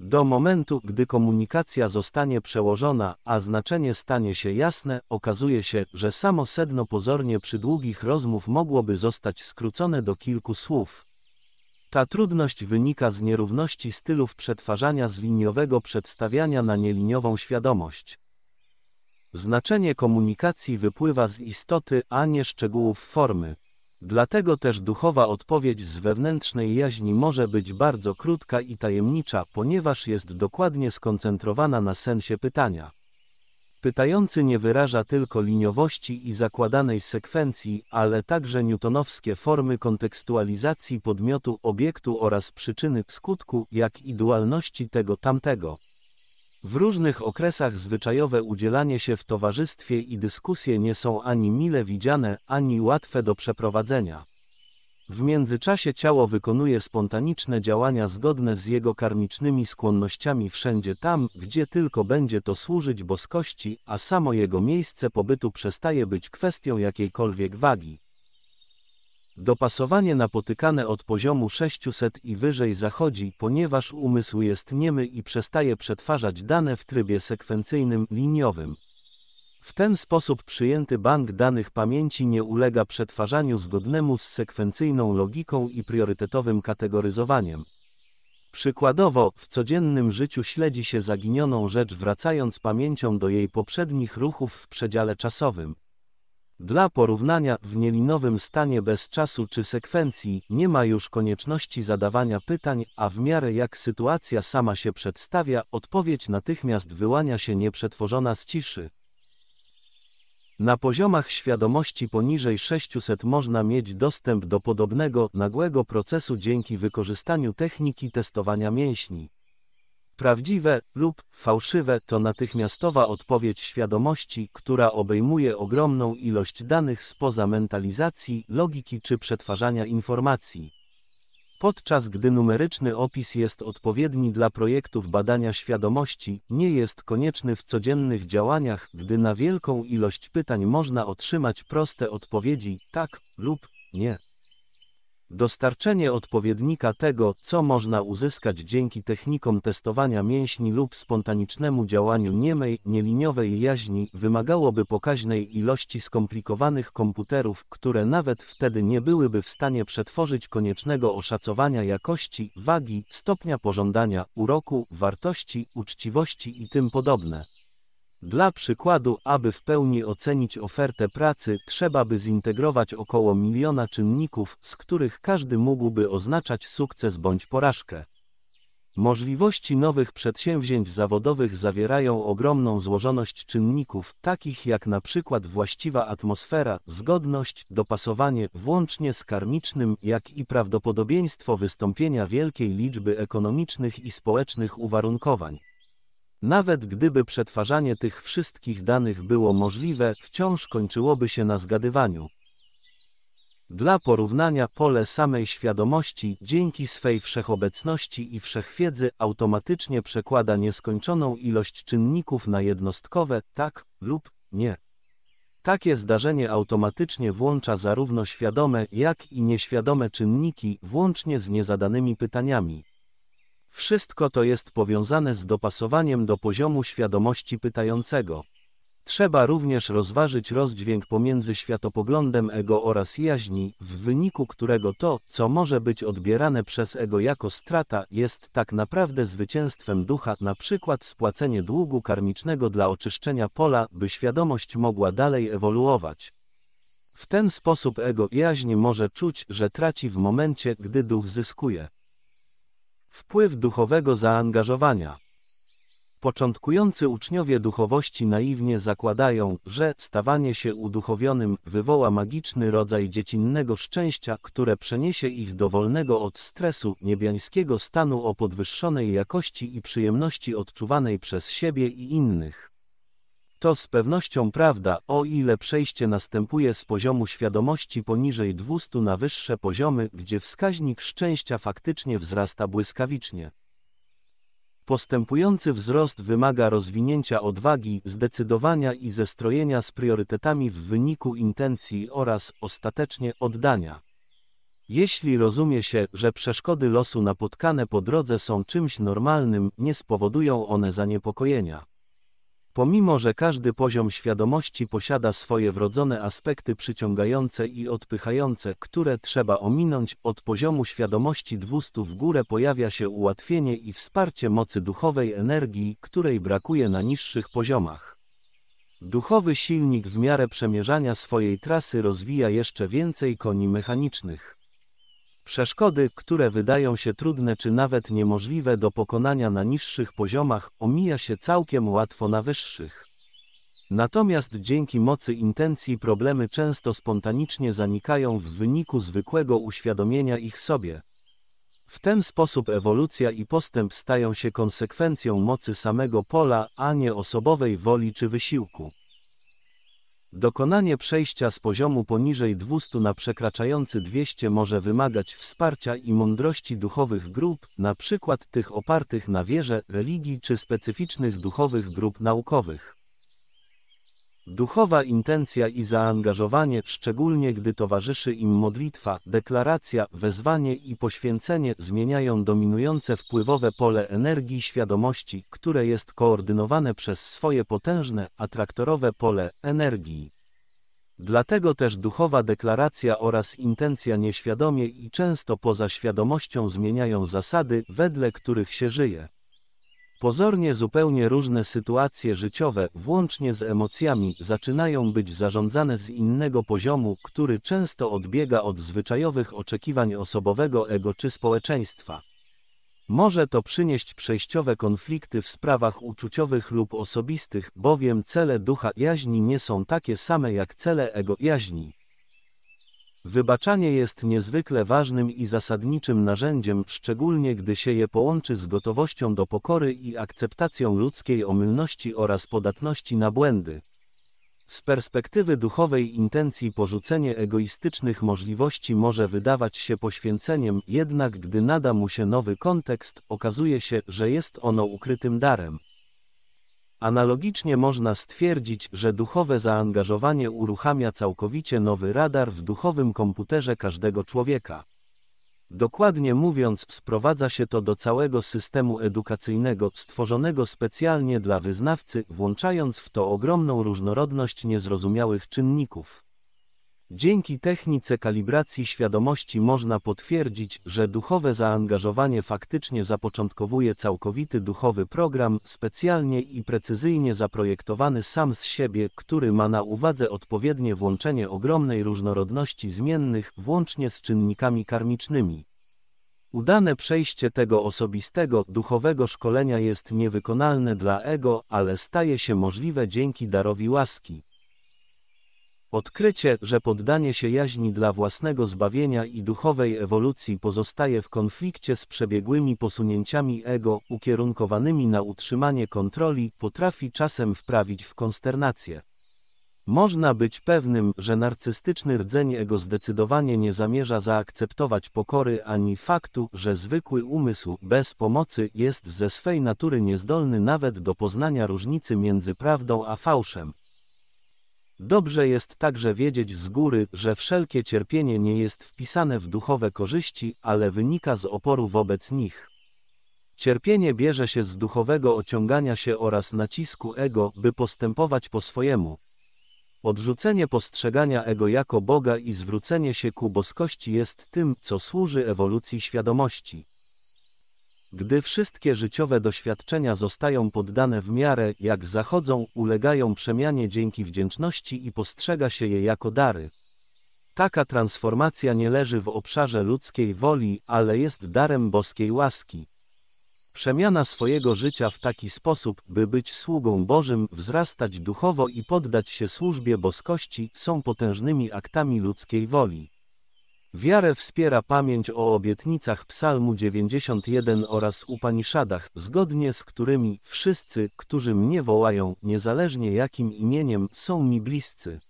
Do momentu, gdy komunikacja zostanie przełożona, a znaczenie stanie się jasne, okazuje się, że samo sedno pozornie przydługich rozmów mogłoby zostać skrócone do kilku słów. Ta trudność wynika z nierówności stylów przetwarzania z liniowego przedstawiania na nieliniową świadomość. Znaczenie komunikacji wypływa z istoty, a nie szczegółów formy. Dlatego też duchowa odpowiedź z wewnętrznej jaźni może być bardzo krótka i tajemnicza, ponieważ jest dokładnie skoncentrowana na sensie pytania. Pytający nie wyraża tylko liniowości i zakładanej sekwencji, ale także newtonowskie formy kontekstualizacji podmiotu obiektu oraz przyczyny skutku, jak i dualności tego tamtego. W różnych okresach zwyczajowe udzielanie się w towarzystwie i dyskusje nie są ani mile widziane, ani łatwe do przeprowadzenia. W międzyczasie ciało wykonuje spontaniczne działania zgodne z jego karmicznymi skłonnościami wszędzie tam, gdzie tylko będzie to służyć boskości, a samo jego miejsce pobytu przestaje być kwestią jakiejkolwiek wagi. Dopasowanie napotykane od poziomu 600 i wyżej zachodzi, ponieważ umysł jest niemy i przestaje przetwarzać dane w trybie sekwencyjnym liniowym. W ten sposób przyjęty bank danych pamięci nie ulega przetwarzaniu zgodnemu z sekwencyjną logiką i priorytetowym kategoryzowaniem. Przykładowo, w codziennym życiu śledzi się zaginioną rzecz wracając pamięcią do jej poprzednich ruchów w przedziale czasowym. Dla porównania, w nielinowym stanie bez czasu czy sekwencji nie ma już konieczności zadawania pytań, a w miarę jak sytuacja sama się przedstawia, odpowiedź natychmiast wyłania się nieprzetworzona z ciszy. Na poziomach świadomości poniżej 600 można mieć dostęp do podobnego, nagłego procesu dzięki wykorzystaniu techniki testowania mięśni. Prawdziwe lub fałszywe to natychmiastowa odpowiedź świadomości, która obejmuje ogromną ilość danych spoza mentalizacji, logiki czy przetwarzania informacji. Podczas gdy numeryczny opis jest odpowiedni dla projektów badania świadomości, nie jest konieczny w codziennych działaniach, gdy na wielką ilość pytań można otrzymać proste odpowiedzi tak lub nie. Dostarczenie odpowiednika tego, co można uzyskać dzięki technikom testowania mięśni lub spontanicznemu działaniu niemej, nieliniowej jaźni, wymagałoby pokaźnej ilości skomplikowanych komputerów, które nawet wtedy nie byłyby w stanie przetworzyć koniecznego oszacowania jakości, wagi, stopnia pożądania, uroku, wartości, uczciwości i tym podobne. Dla przykładu, aby w pełni ocenić ofertę pracy, trzeba by zintegrować około miliona czynników, z których każdy mógłby oznaczać sukces bądź porażkę. Możliwości nowych przedsięwzięć zawodowych zawierają ogromną złożoność czynników, takich jak na przykład właściwa atmosfera, zgodność, dopasowanie, włącznie z karmicznym, jak i prawdopodobieństwo wystąpienia wielkiej liczby ekonomicznych i społecznych uwarunkowań. Nawet gdyby przetwarzanie tych wszystkich danych było możliwe, wciąż kończyłoby się na zgadywaniu. Dla porównania pole samej świadomości dzięki swej wszechobecności i wszechwiedzy automatycznie przekłada nieskończoną ilość czynników na jednostkowe tak lub nie. Takie zdarzenie automatycznie włącza zarówno świadome, jak i nieświadome czynniki, włącznie z niezadanymi pytaniami. Wszystko to jest powiązane z dopasowaniem do poziomu świadomości pytającego. Trzeba również rozważyć rozdźwięk pomiędzy światopoglądem ego oraz jaźni, w wyniku którego to, co może być odbierane przez ego jako strata, jest tak naprawdę zwycięstwem ducha, na przykład spłacenie długu karmicznego dla oczyszczenia pola, by świadomość mogła dalej ewoluować. W ten sposób ego jaźni może czuć, że traci w momencie, gdy duch zyskuje. Wpływ duchowego zaangażowania. Początkujący uczniowie duchowości naiwnie zakładają, że stawanie się uduchowionym wywoła magiczny rodzaj dziecinnego szczęścia, które przeniesie ich do wolnego od stresu, niebiańskiego stanu o podwyższonej jakości i przyjemności odczuwanej przez siebie i innych. To z pewnością prawda, o ile przejście następuje z poziomu świadomości poniżej 200 na wyższe poziomy, gdzie wskaźnik szczęścia faktycznie wzrasta błyskawicznie. Postępujący wzrost wymaga rozwinięcia odwagi, zdecydowania i zestrojenia z priorytetami w wyniku intencji oraz ostatecznie oddania. Jeśli rozumie się, że przeszkody losu napotkane po drodze są czymś normalnym, nie spowodują one zaniepokojenia. Pomimo, że każdy poziom świadomości posiada swoje wrodzone aspekty przyciągające i odpychające, które trzeba ominąć, od poziomu świadomości 200 w górę pojawia się ułatwienie i wsparcie mocy duchowej energii, której brakuje na niższych poziomach. Duchowy silnik w miarę przemierzania swojej trasy rozwija jeszcze więcej koni mechanicznych. Przeszkody, które wydają się trudne czy nawet niemożliwe do pokonania na niższych poziomach, omija się całkiem łatwo na wyższych. Natomiast dzięki mocy intencji problemy często spontanicznie zanikają w wyniku zwykłego uświadomienia ich sobie. W ten sposób ewolucja i postęp stają się konsekwencją mocy samego pola, a nie osobowej woli czy wysiłku. Dokonanie przejścia z poziomu poniżej 200 na przekraczający 200 może wymagać wsparcia i mądrości duchowych grup, na przykład tych opartych na wierze, religii czy specyficznych duchowych grup naukowych. Duchowa intencja i zaangażowanie, szczególnie gdy towarzyszy im modlitwa, deklaracja, wezwanie i poświęcenie, zmieniają dominujące wpływowe pole energii świadomości, które jest koordynowane przez swoje potężne, atraktorowe pole energii. Dlatego też duchowa deklaracja oraz intencja nieświadomie i często poza świadomością zmieniają zasady, wedle których się żyje. Pozornie zupełnie różne sytuacje życiowe, włącznie z emocjami, zaczynają być zarządzane z innego poziomu, który często odbiega od zwyczajowych oczekiwań osobowego ego czy społeczeństwa. Może to przynieść przejściowe konflikty w sprawach uczuciowych lub osobistych, bowiem cele ducha jaźni nie są takie same jak cele ego jaźni. Wybaczanie jest niezwykle ważnym i zasadniczym narzędziem, szczególnie gdy się je połączy z gotowością do pokory i akceptacją ludzkiej omylności oraz podatności na błędy. Z perspektywy duchowej intencji porzucenie egoistycznych możliwości może wydawać się poświęceniem, jednak gdy nada mu się nowy kontekst, okazuje się, że jest ono ukrytym darem. Analogicznie można stwierdzić, że duchowe zaangażowanie uruchamia całkowicie nowy radar w duchowym komputerze każdego człowieka. Dokładnie mówiąc, sprowadza się to do całego systemu edukacyjnego stworzonego specjalnie dla wyznawcy, włączając w to ogromną różnorodność niezrozumiałych czynników. Dzięki technice kalibracji świadomości można potwierdzić, że duchowe zaangażowanie faktycznie zapoczątkowuje całkowity duchowy program, specjalnie i precyzyjnie zaprojektowany sam z siebie, który ma na uwadze odpowiednie włączenie ogromnej różnorodności zmiennych, włącznie z czynnikami karmicznymi. Udane przejście tego osobistego, duchowego szkolenia jest niewykonalne dla ego, ale staje się możliwe dzięki darowi łaski. Odkrycie, że poddanie się jaźni dla własnego zbawienia i duchowej ewolucji pozostaje w konflikcie z przebiegłymi posunięciami ego, ukierunkowanymi na utrzymanie kontroli, potrafi czasem wprawić w konsternację. Można być pewnym, że narcystyczny rdzeń ego zdecydowanie nie zamierza zaakceptować pokory ani faktu, że zwykły umysł bez pomocy jest ze swej natury niezdolny nawet do poznania różnicy między prawdą a fałszem. Dobrze jest także wiedzieć z góry, że wszelkie cierpienie nie jest wpisane w duchowe korzyści, ale wynika z oporu wobec nich. Cierpienie bierze się z duchowego ociągania się oraz nacisku ego, by postępować po swojemu. Odrzucenie postrzegania ego jako Boga i zwrócenie się ku boskości jest tym, co służy ewolucji świadomości. Gdy wszystkie życiowe doświadczenia zostają poddane w miarę, jak zachodzą, ulegają przemianie dzięki wdzięczności i postrzega się je jako dary. Taka transformacja nie leży w obszarze ludzkiej woli, ale jest darem boskiej łaski. Przemiana swojego życia w taki sposób, by być sługą Bożym, wzrastać duchowo i poddać się służbie boskości, są potężnymi aktami ludzkiej woli. Wiarę wspiera pamięć o obietnicach Psalmu 91 oraz Upaniszadach, zgodnie z którymi wszyscy, którzy mnie wołają, niezależnie jakim imieniem, są mi bliscy.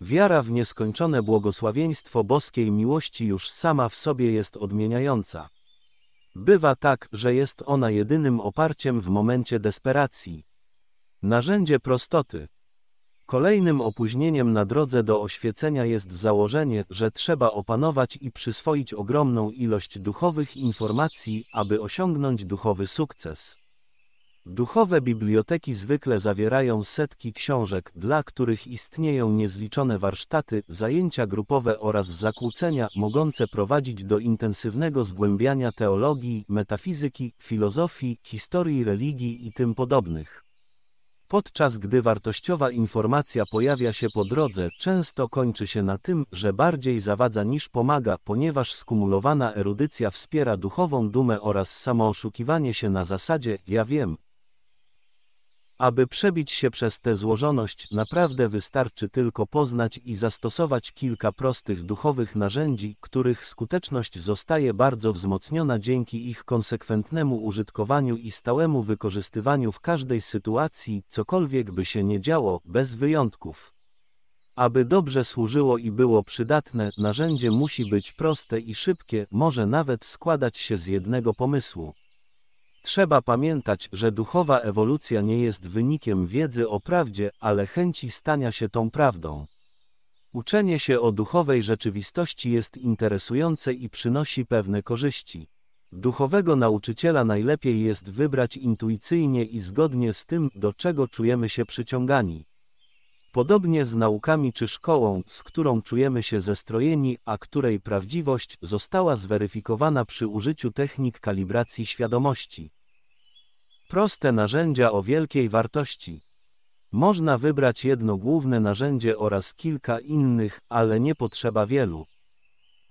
Wiara w nieskończone błogosławieństwo boskiej miłości już sama w sobie jest odmieniająca. Bywa tak, że jest ona jedynym oparciem w momencie desperacji. Narzędzie prostoty. Kolejnym opóźnieniem na drodze do oświecenia jest założenie, że trzeba opanować i przyswoić ogromną ilość duchowych informacji, aby osiągnąć duchowy sukces. Duchowe biblioteki zwykle zawierają setki książek, dla których istnieją niezliczone warsztaty, zajęcia grupowe oraz zakłócenia, mogące prowadzić do intensywnego zgłębiania teologii, metafizyki, filozofii, historii religii i tym podobnych. Podczas gdy wartościowa informacja pojawia się po drodze, często kończy się na tym, że bardziej zawadza niż pomaga, ponieważ skumulowana erudycja wspiera duchową dumę oraz samooszukiwanie się na zasadzie ja wiem, aby przebić się przez tę złożoność, naprawdę wystarczy tylko poznać i zastosować kilka prostych duchowych narzędzi, których skuteczność zostaje bardzo wzmocniona dzięki ich konsekwentnemu użytkowaniu i stałemu wykorzystywaniu w każdej sytuacji, cokolwiek by się nie działo, bez wyjątków. Aby dobrze służyło i było przydatne, narzędzie musi być proste i szybkie, może nawet składać się z jednego pomysłu. Trzeba pamiętać, że duchowa ewolucja nie jest wynikiem wiedzy o prawdzie, ale chęci stania się tą prawdą. Uczenie się o duchowej rzeczywistości jest interesujące i przynosi pewne korzyści. Duchowego nauczyciela najlepiej jest wybrać intuicyjnie i zgodnie z tym, do czego czujemy się przyciągani. Podobnie z naukami czy szkołą, z którą czujemy się zestrojeni, a której prawdziwość została zweryfikowana przy użyciu technik kalibracji świadomości. Proste narzędzia o wielkiej wartości. Można wybrać jedno główne narzędzie oraz kilka innych, ale nie potrzeba wielu.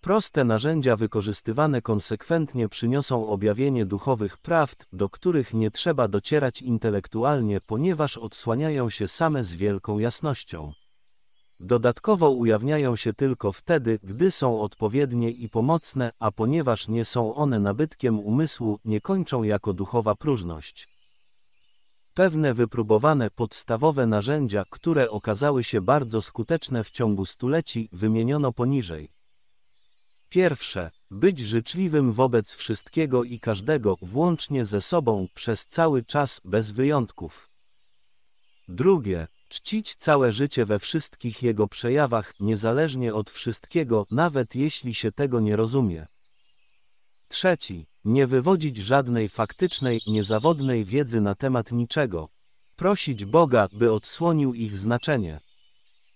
Proste narzędzia wykorzystywane konsekwentnie przyniosą objawienie duchowych prawd, do których nie trzeba docierać intelektualnie, ponieważ odsłaniają się same z wielką jasnością. Dodatkowo ujawniają się tylko wtedy, gdy są odpowiednie i pomocne, a ponieważ nie są one nabytkiem umysłu, nie kończą jako duchowa próżność. Pewne wypróbowane podstawowe narzędzia, które okazały się bardzo skuteczne w ciągu stuleci, wymieniono poniżej. Pierwsze, być życzliwym wobec wszystkiego i każdego, włącznie ze sobą, przez cały czas, bez wyjątków. Drugie, czcić całe życie we wszystkich jego przejawach, niezależnie od wszystkiego, nawet jeśli się tego nie rozumie. Trzeci, nie wywodzić żadnej faktycznej, niezawodnej wiedzy na temat niczego. Prosić Boga, by odsłonił ich znaczenie.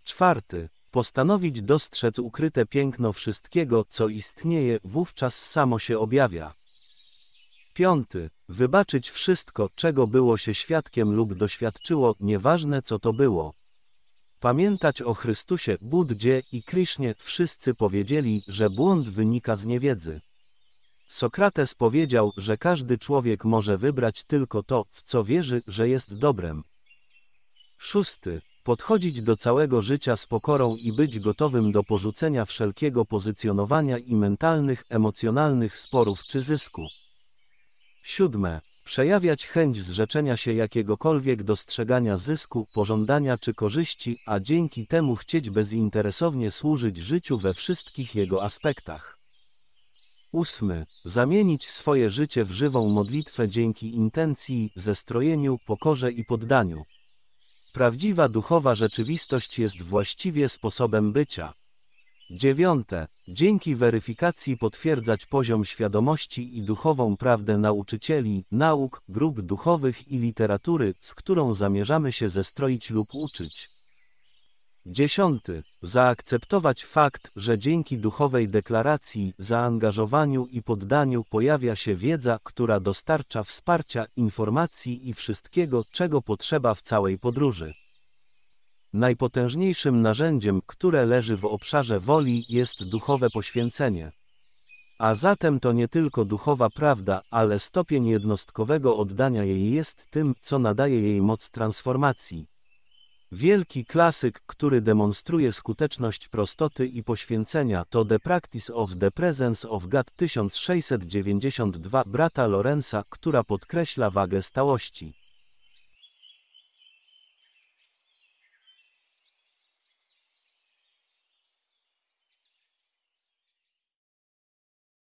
Czwarty, postanowić dostrzec ukryte piękno wszystkiego, co istnieje, wówczas samo się objawia. Piąty. Wybaczyć wszystko, czego było się świadkiem lub doświadczyło, nieważne co to było. Pamiętać o Chrystusie, Buddzie i Krysznie wszyscy powiedzieli, że błąd wynika z niewiedzy. Sokrates powiedział, że każdy człowiek może wybrać tylko to, w co wierzy, że jest dobrem. Szósty podchodzić do całego życia z pokorą i być gotowym do porzucenia wszelkiego pozycjonowania i mentalnych, emocjonalnych sporów czy zysku. 7. Przejawiać chęć zrzeczenia się jakiegokolwiek dostrzegania zysku, pożądania czy korzyści, a dzięki temu chcieć bezinteresownie służyć życiu we wszystkich jego aspektach. 8. Zamienić swoje życie w żywą modlitwę dzięki intencji, zestrojeniu, pokorze i poddaniu. Prawdziwa duchowa rzeczywistość jest właściwie sposobem bycia. Dziewiąte. Dzięki weryfikacji potwierdzać poziom świadomości i duchową prawdę nauczycieli, nauk, grup duchowych i literatury, z którą zamierzamy się zestroić lub uczyć. Dziesiąty. Zaakceptować fakt, że dzięki duchowej deklaracji, zaangażowaniu i poddaniu pojawia się wiedza, która dostarcza wsparcia, informacji i wszystkiego, czego potrzeba w całej podróży. Najpotężniejszym narzędziem, które leży w obszarze woli, jest duchowe poświęcenie. A zatem to nie tylko duchowa prawda, ale stopień jednostkowego oddania jej jest tym, co nadaje jej moc transformacji. Wielki klasyk, który demonstruje skuteczność prostoty i poświęcenia, to The Practice of the Presence of God 1692 brata Lorenza, która podkreśla wagę stałości.